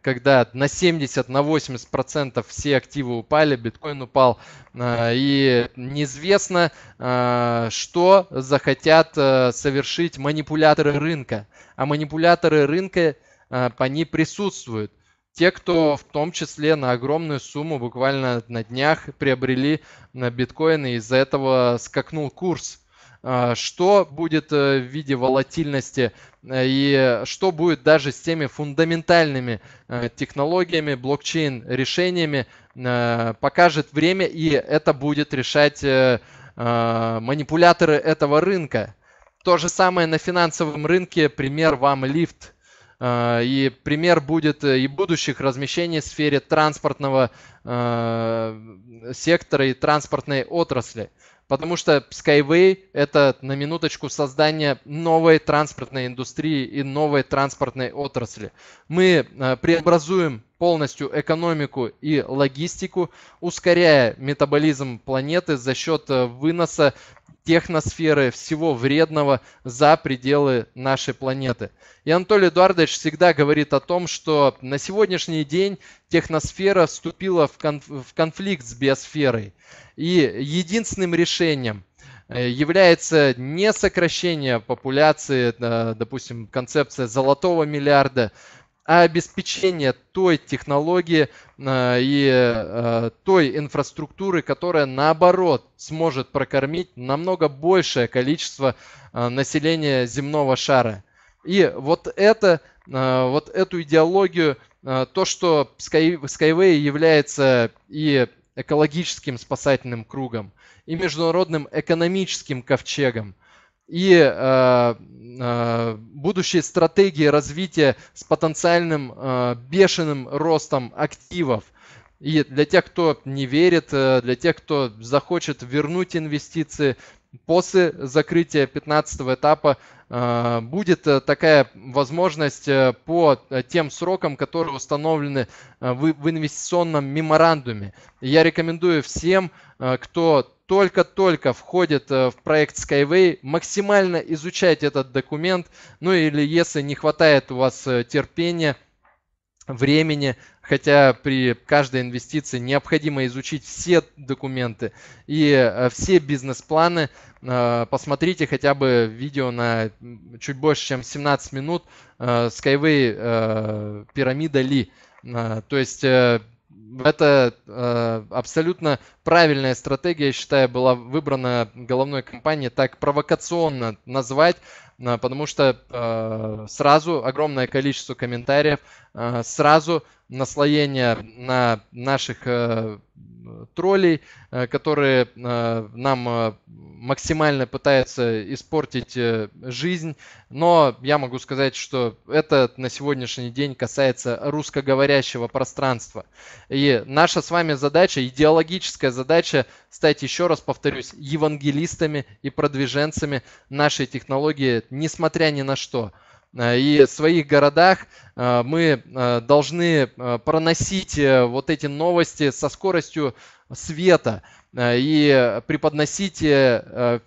когда на 70, на 80 процентов все активы упали, биткоин упал, а, и неизвестно, а, что захотят а, совершить манипуляторы рынка. А манипуляторы рынка, они присутствуют. Те, кто в том числе на огромную сумму буквально на днях приобрели на биткоин и из-за этого скакнул курс. А, что будет э, в виде волатильности э, и что будет даже с теми фундаментальными э, технологиями, блокчейн-решениями, покажет время, и это будет решать а, манипуляторы этого рынка. То же самое на финансовом рынке, пример вам лифт. А, и пример будет и будущих размещений в сфере транспортного сектора и транспортной отрасли. Потому что Skyway – это на минуточку создание новой транспортной индустрии и новой транспортной отрасли. Мы э, преобразуем полностью экономику и логистику, ускоряя метаболизм планеты за счет э, выноса техносферы, всего вредного за пределы нашей планеты. И Анатолий Эдуардович всегда говорит о том, что на сегодняшний день техносфера вступила в, конф в конфликт с биосферой. И единственным решением э, является не сокращение популяции, допустим, концепция золотого миллиарда, а обеспечение той технологии э, и э, той инфраструктуры, которая наоборот сможет прокормить намного большее количество э, населения земного шара. И вот это, вот эту идеологию, то, что Skyway является и экологическим спасательным кругом, и международным экономическим ковчегом, и э, э, будущие стратегии развития с потенциальным э, бешеным ростом активов. И для тех, кто не верит, э, для тех, кто захочет вернуть инвестиции, после закрытия 15 этапа э, будет э, такая возможность по тем срокам, которые установлены в инвестиционном меморандуме. Я рекомендую всем Э, кто только-только входит э, в проект Skyway, максимально изучайте этот документ, ну или если не хватает у вас э, терпения, времени, хотя при каждой инвестиции необходимо изучить все документы и все бизнес-планы. Посмотрите хотя бы видео на чуть больше, чем 17 минут Skyway пирамида Ли. То есть это э, абсолютно правильная стратегия, я считаю, была выбрана головной компанией так провокационно назвать, э, потому что э, сразу огромное количество комментариев, э, сразу наслоение на наших э, троллей, э, которые э, нам э, максимально пытаются испортить жизнь. Но я могу сказать, что это на сегодняшний день касается русскоговорящего пространства. И наша с вами задача, идеологическая задача, стать, еще раз повторюсь, евангелистами и продвиженцами нашей технологии, несмотря ни на что – Э, и в своих городах э, мы э, должны проносить вот эти новости со скоростью света и преподносить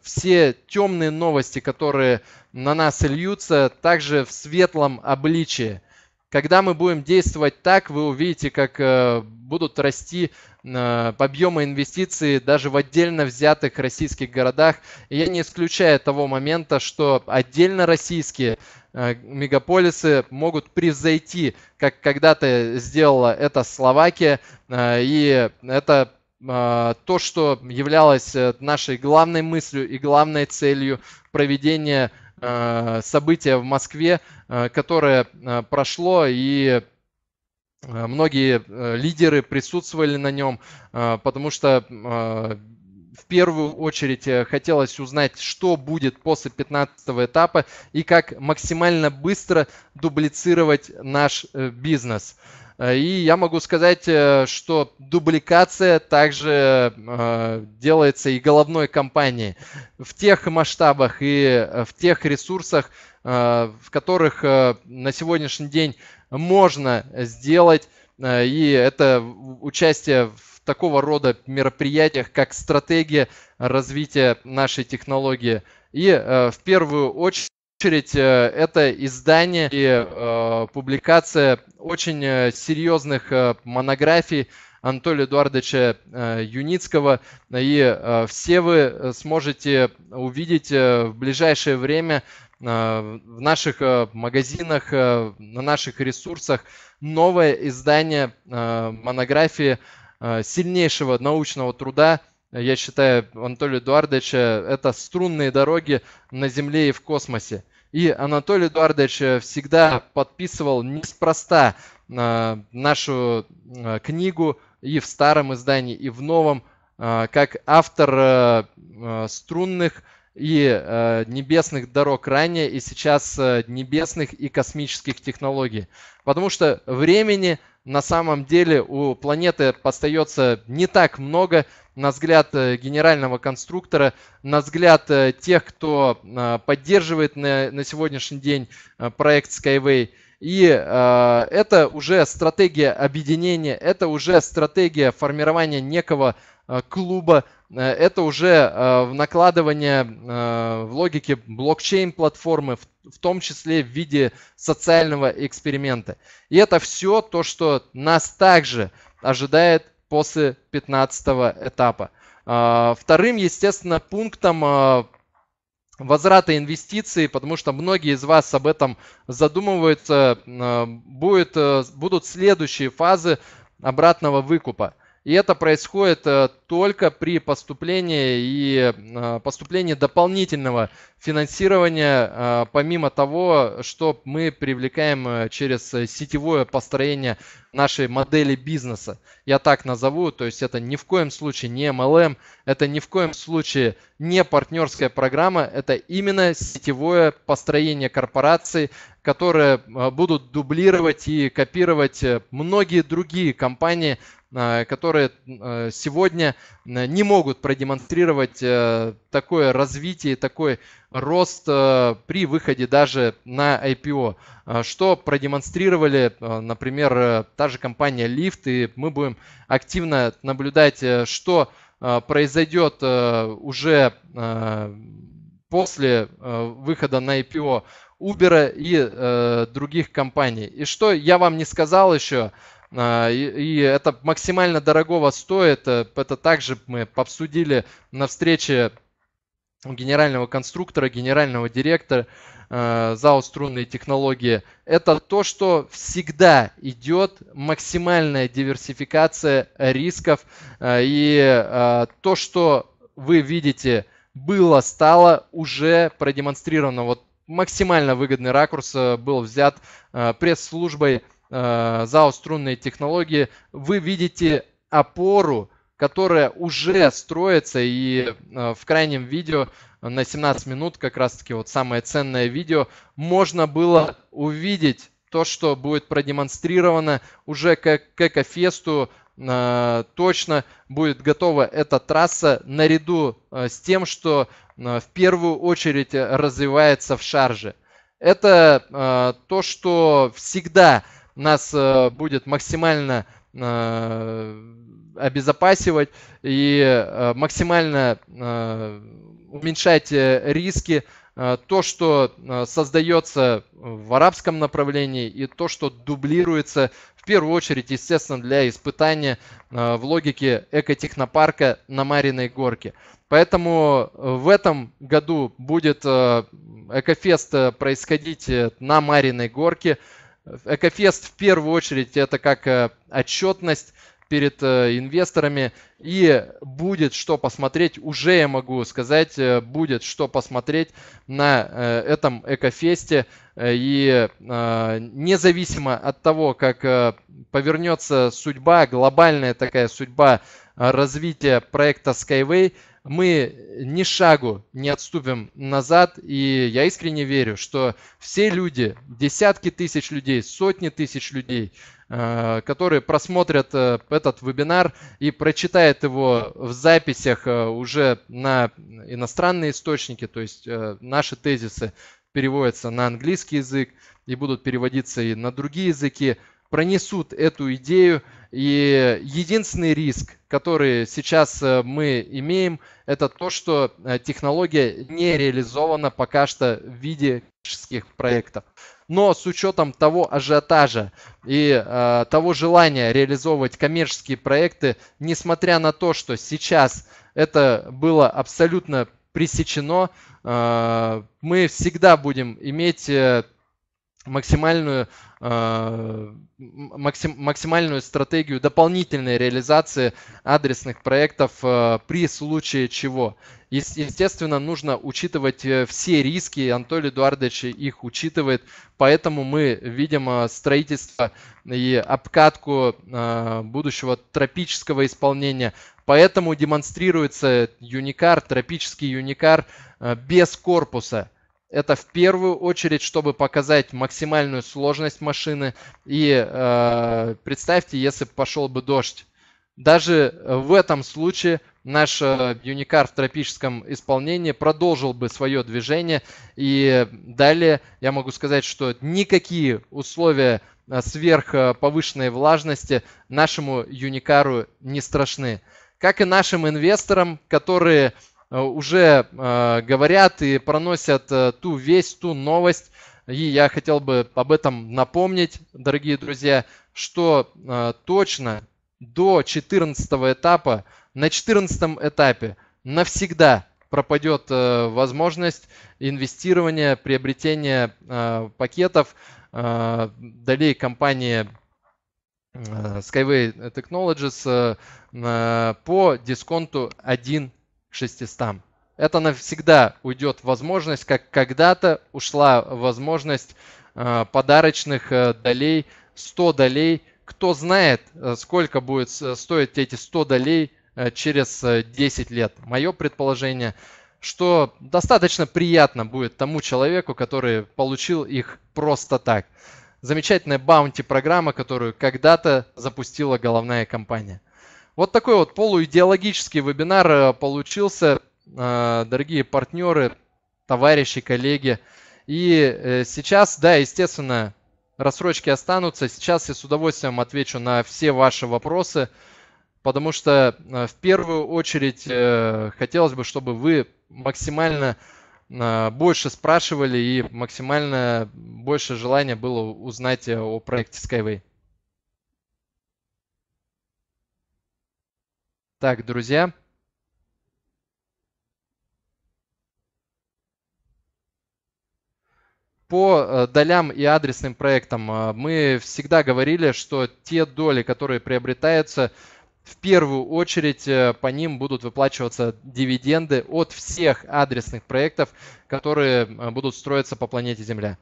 все темные новости, которые на нас льются, также в светлом обличии. Когда мы будем действовать так, вы увидите, как будут расти объемы инвестиций даже в отдельно взятых российских городах. И я не исключаю того момента, что отдельно российские Э, мегаполисы могут превзойти, как когда-то сделала это Словакия. Э, и это э, то, что являлось нашей главной мыслью и главной целью проведения события в Москве, которое прошло и многие лидеры присутствовали на нем, потому что в первую очередь э, хотелось узнать, что будет после 15 этапа и как максимально быстро дублицировать наш э, бизнес. Э, и я могу сказать, что дубликация также делается и головной компании в тех масштабах и в тех ресурсах, в которых на сегодняшний день можно сделать. И это участие в такого рода мероприятиях, как стратегия развития нашей технологии. И э, в первую очередь очередь э, это издание и э, публикация очень э, серьезных э, монографий Анатолия Эдуардовича э, Юницкого. И э, все вы сможете увидеть в ближайшее время в наших магазинах, на наших ресурсах новое издание монографии Э, сильнейшего научного труда, я считаю, Анатолия Эдуардовича, это струнные дороги на Земле и в космосе. И Анатолий Эдуардович всегда подписывал неспроста э, нашу э, книгу и в старом издании, и в новом, как автор струнных и небесных дорог ранее, и сейчас небесных и космических технологий. Потому что времени – на самом деле у планеты остается не так много, на взгляд э, генерального конструктора, на взгляд э, тех, кто э, поддерживает на, на сегодняшний день проект Skyway. И э, это уже стратегия объединения, это уже стратегия формирования некого Э, клуба. Э, это уже э, в накладывание в логике блокчейн-платформы, в том числе в виде социального эксперимента. И это все то, что нас также ожидает после 15 этапа. Вторым, естественно, пунктом возврата инвестиций, потому что многие из вас об этом задумываются, будет, будут следующие фазы обратного выкупа. И это происходит э, только при поступлении и э, поступлении дополнительного финансирования, э, помимо того, что мы привлекаем через сетевое построение нашей модели бизнеса. Я так назову, то есть это ни в коем случае не MLM, это ни в коем случае не партнерская программа, это именно сетевое построение корпорации, которые будут дублировать и копировать многие другие компании Э, которые э, сегодня э, не могут продемонстрировать такое развитие, такой рост при выходе даже на IPO, что продемонстрировали, например, та же компания Lyft, и мы будем активно наблюдать, что произойдет уже после выхода на IPO Uber и других компаний. И что я вам не сказал еще, а, и, это максимально дорогого стоит. Э, это также мы обсудили на встрече генерального конструктора, генерального директора э, ЗАО «Струнные технологии». Это то, что всегда идет максимальная диверсификация рисков. Э, и то, что вы видите, было, стало уже продемонстрировано. Вот максимально выгодный ракурс был взят пресс-службой Э, ЗАО «Струнные технологии», вы видите опору, которая уже строится и э, в крайнем видео на 17 минут, как раз таки вот самое ценное видео, можно было увидеть то, что будет продемонстрировано уже к Экофесту, э, точно будет готова эта трасса наряду с тем, что в первую очередь развивается в шарже. Это то, что всегда нас э, будет максимально э, обезопасивать и э, максимально уменьшать риски. То, что создается в арабском направлении и то, что дублируется в первую очередь, естественно, для испытания в логике экотехнопарка на Мариной горке. Поэтому в этом году будет Экофест происходить на Мариной горке. Экофест в первую очередь это как э, отчетность перед э, инвесторами. И будет что посмотреть, уже я могу сказать, э, будет что посмотреть на этом Экофесте. И независимо от того, как повернется судьба, глобальная такая судьба развития проекта Skyway – мы ни шагу не отступим назад. И я искренне верю, что все люди, десятки тысяч людей, сотни тысяч людей, э, которые просмотрят э, этот вебинар и прочитают его в записях э, уже на иностранные источники, то есть наши тезисы переводятся на английский язык и будут переводиться и на другие языки, пронесут эту идею. И единственный риск, который сейчас э, мы имеем, это то, что э, технология не реализована пока что в виде коммерческих проектов. Но с учетом того ажиотажа и э, того желания реализовывать коммерческие проекты, несмотря на то, что сейчас это было абсолютно пресечено, э, мы всегда будем иметь максимальную, э, максимальную стратегию дополнительной реализации адресных проектов э, при случае чего. Естественно, нужно учитывать э, все риски, Анатолий Эдуардович их учитывает, поэтому мы видим строительство и обкатку будущего тропического исполнения. Поэтому демонстрируется Юникар, тропический Юникар без корпуса – это в первую очередь, чтобы показать максимальную сложность машины. И э, представьте, если бы пошел бы дождь. Даже в этом случае наш э, Юникар в тропическом исполнении продолжил бы свое движение. И далее я могу сказать, что никакие условия э, сверхповышенной э, влажности нашему Юникару не страшны. Как и нашим инвесторам, которые Э, уже э, говорят и проносят э, ту весь ту новость. И я хотел бы об этом напомнить, дорогие друзья, что точно до 14 этапа, на 14 этапе навсегда пропадет возможность инвестирования, приобретения пакетов долей компании Skyway Technologies по дисконту 1 600. Это навсегда уйдет возможность, как когда-то ушла возможность э, подарочных э, долей, 100 долей. Кто знает, э, сколько будет стоить эти 100 долей через 10 лет. Мое предположение, что достаточно приятно будет тому человеку, который получил их просто так. Замечательная баунти-программа, которую когда-то запустила головная компания. Вот такой вот полуидеологический вебинар э, получился, э, дорогие партнеры, товарищи, коллеги. И э, сейчас, да, естественно, рассрочки останутся. Сейчас я с удовольствием отвечу на все ваши вопросы, потому что в первую очередь хотелось бы, чтобы вы максимально больше спрашивали и максимально больше желания было узнать о проекте Skyway. Так, друзья. По э, долям и адресным проектам э, мы всегда говорили, что те доли, которые приобретаются, в первую очередь э, по ним будут выплачиваться дивиденды от всех адресных проектов, которые будут строиться по планете Земля.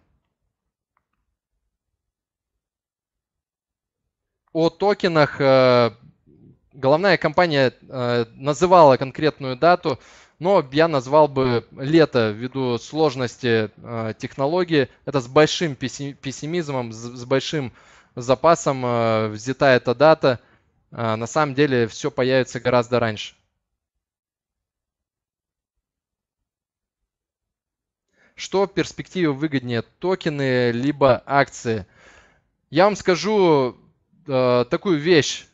О токенах Головная компания э, называла конкретную дату, но я назвал бы лето ввиду сложности э, технологии. Это с большим пессимизмом, с, с большим запасом э, взята эта дата. Э, на самом деле все появится гораздо раньше. Что в перспективе выгоднее, токены либо акции? Я вам скажу э, такую вещь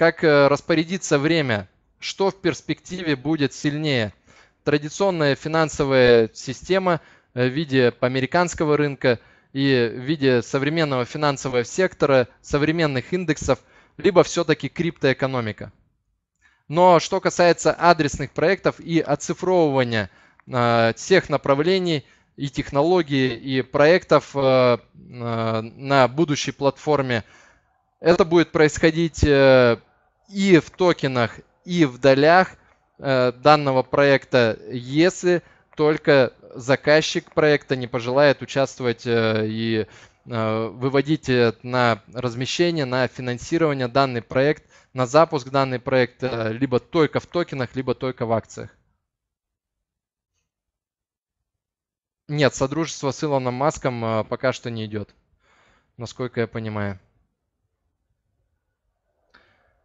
как э, распорядиться время, что в перспективе будет сильнее. Традиционная финансовая система э, в виде американского рынка и в виде современного финансового сектора, современных индексов, либо все-таки криптоэкономика. Но что касается адресных проектов и оцифровывания всех э, направлений и технологий и проектов на будущей платформе, это будет происходить и в токенах, и в долях э, данного проекта, если только заказчик проекта не пожелает участвовать э, и э, выводить на размещение, на финансирование данный проект, на запуск данный проект либо только в токенах, либо только в акциях. Нет, содружество с Илоном Маском пока что не идет, насколько я понимаю.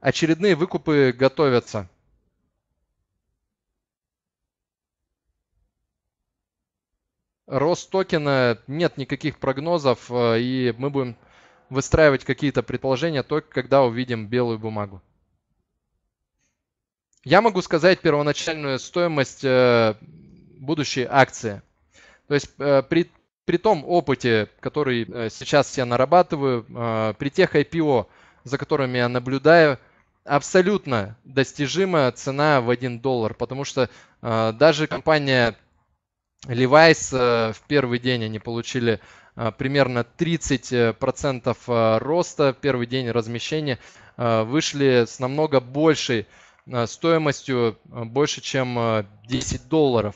Очередные выкупы готовятся. Рост токена нет никаких прогнозов, э, и мы будем выстраивать какие-то предположения только когда увидим белую бумагу. Я могу сказать первоначальную стоимость э, будущей акции. То есть э, при, при том опыте, который сейчас я нарабатываю, при тех IPO, за которыми я наблюдаю – абсолютно достижимая цена в 1 доллар, потому что э, даже компания Levi's э, в первый день они получили э, примерно 30% э, э, роста, первый день размещения э, вышли с намного большей э, стоимостью, э, больше чем э, 10 долларов.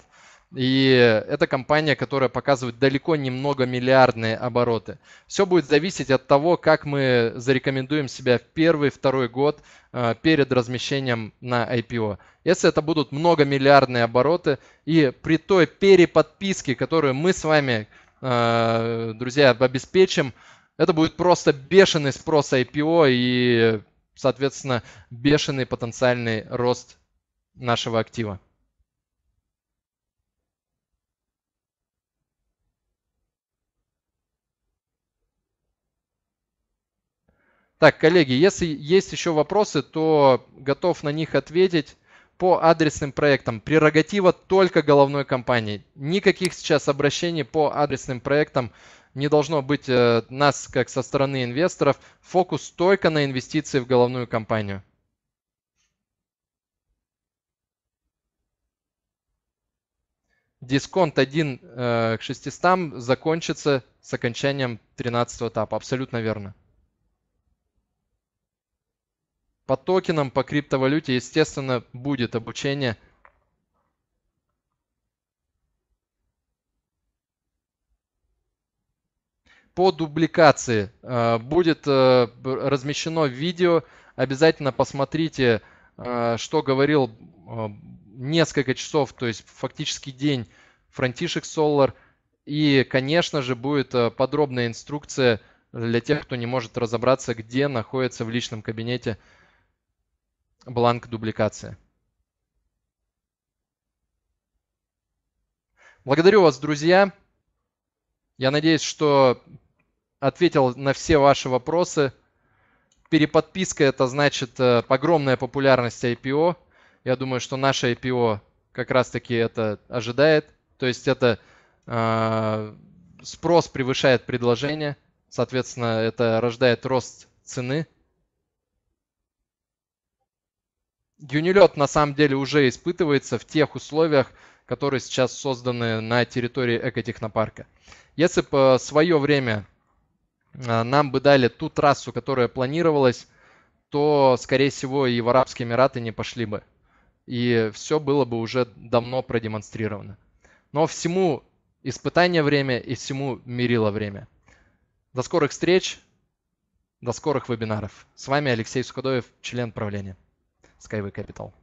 И это компания, которая показывает далеко не многомиллиардные обороты. Все будет зависеть от того, как мы зарекомендуем себя в первый, второй год э, перед размещением на IPO. Если это будут многомиллиардные обороты и при той переподписке, которую мы с вами, э, друзья, обеспечим, это будет просто бешеный спрос IPO и, соответственно, бешеный потенциальный рост нашего актива. Так, коллеги, если есть еще вопросы, то готов на них ответить по адресным проектам. Прерогатива только головной компании. Никаких сейчас обращений по адресным проектам не должно быть э, нас, как со стороны инвесторов. Фокус только на инвестиции в головную компанию. дисконт 1 э, к 600 закончится с окончанием 13 этапа. Абсолютно верно. По токенам, по криптовалюте, естественно, будет обучение. По дубликации э, будет э, размещено видео. Обязательно посмотрите, э, что говорил несколько часов, то есть фактически день Франтишек Солар. И, конечно же, будет подробная инструкция для тех, кто не может разобраться, где находится в личном кабинете бланк дубликации. Благодарю вас, друзья. Я надеюсь, что ответил на все ваши вопросы. Переподписка – это значит э, огромная популярность IPO. Я думаю, что наше IPO как раз-таки это ожидает. То есть это э, спрос превышает предложение. Соответственно, это рождает рост цены Юнилет на самом деле уже испытывается в тех условиях, которые сейчас созданы на территории экотехнопарка. Если бы в э, свое время э, нам бы дали ту трассу, которая планировалась, то, скорее всего, и в Арабские Эмираты не пошли бы. И все было бы уже давно продемонстрировано. Но всему испытание время и всему мерило время. До скорых встреч, до скорых вебинаров. С вами Алексей Сукодоев, член правления. Skyway Capital.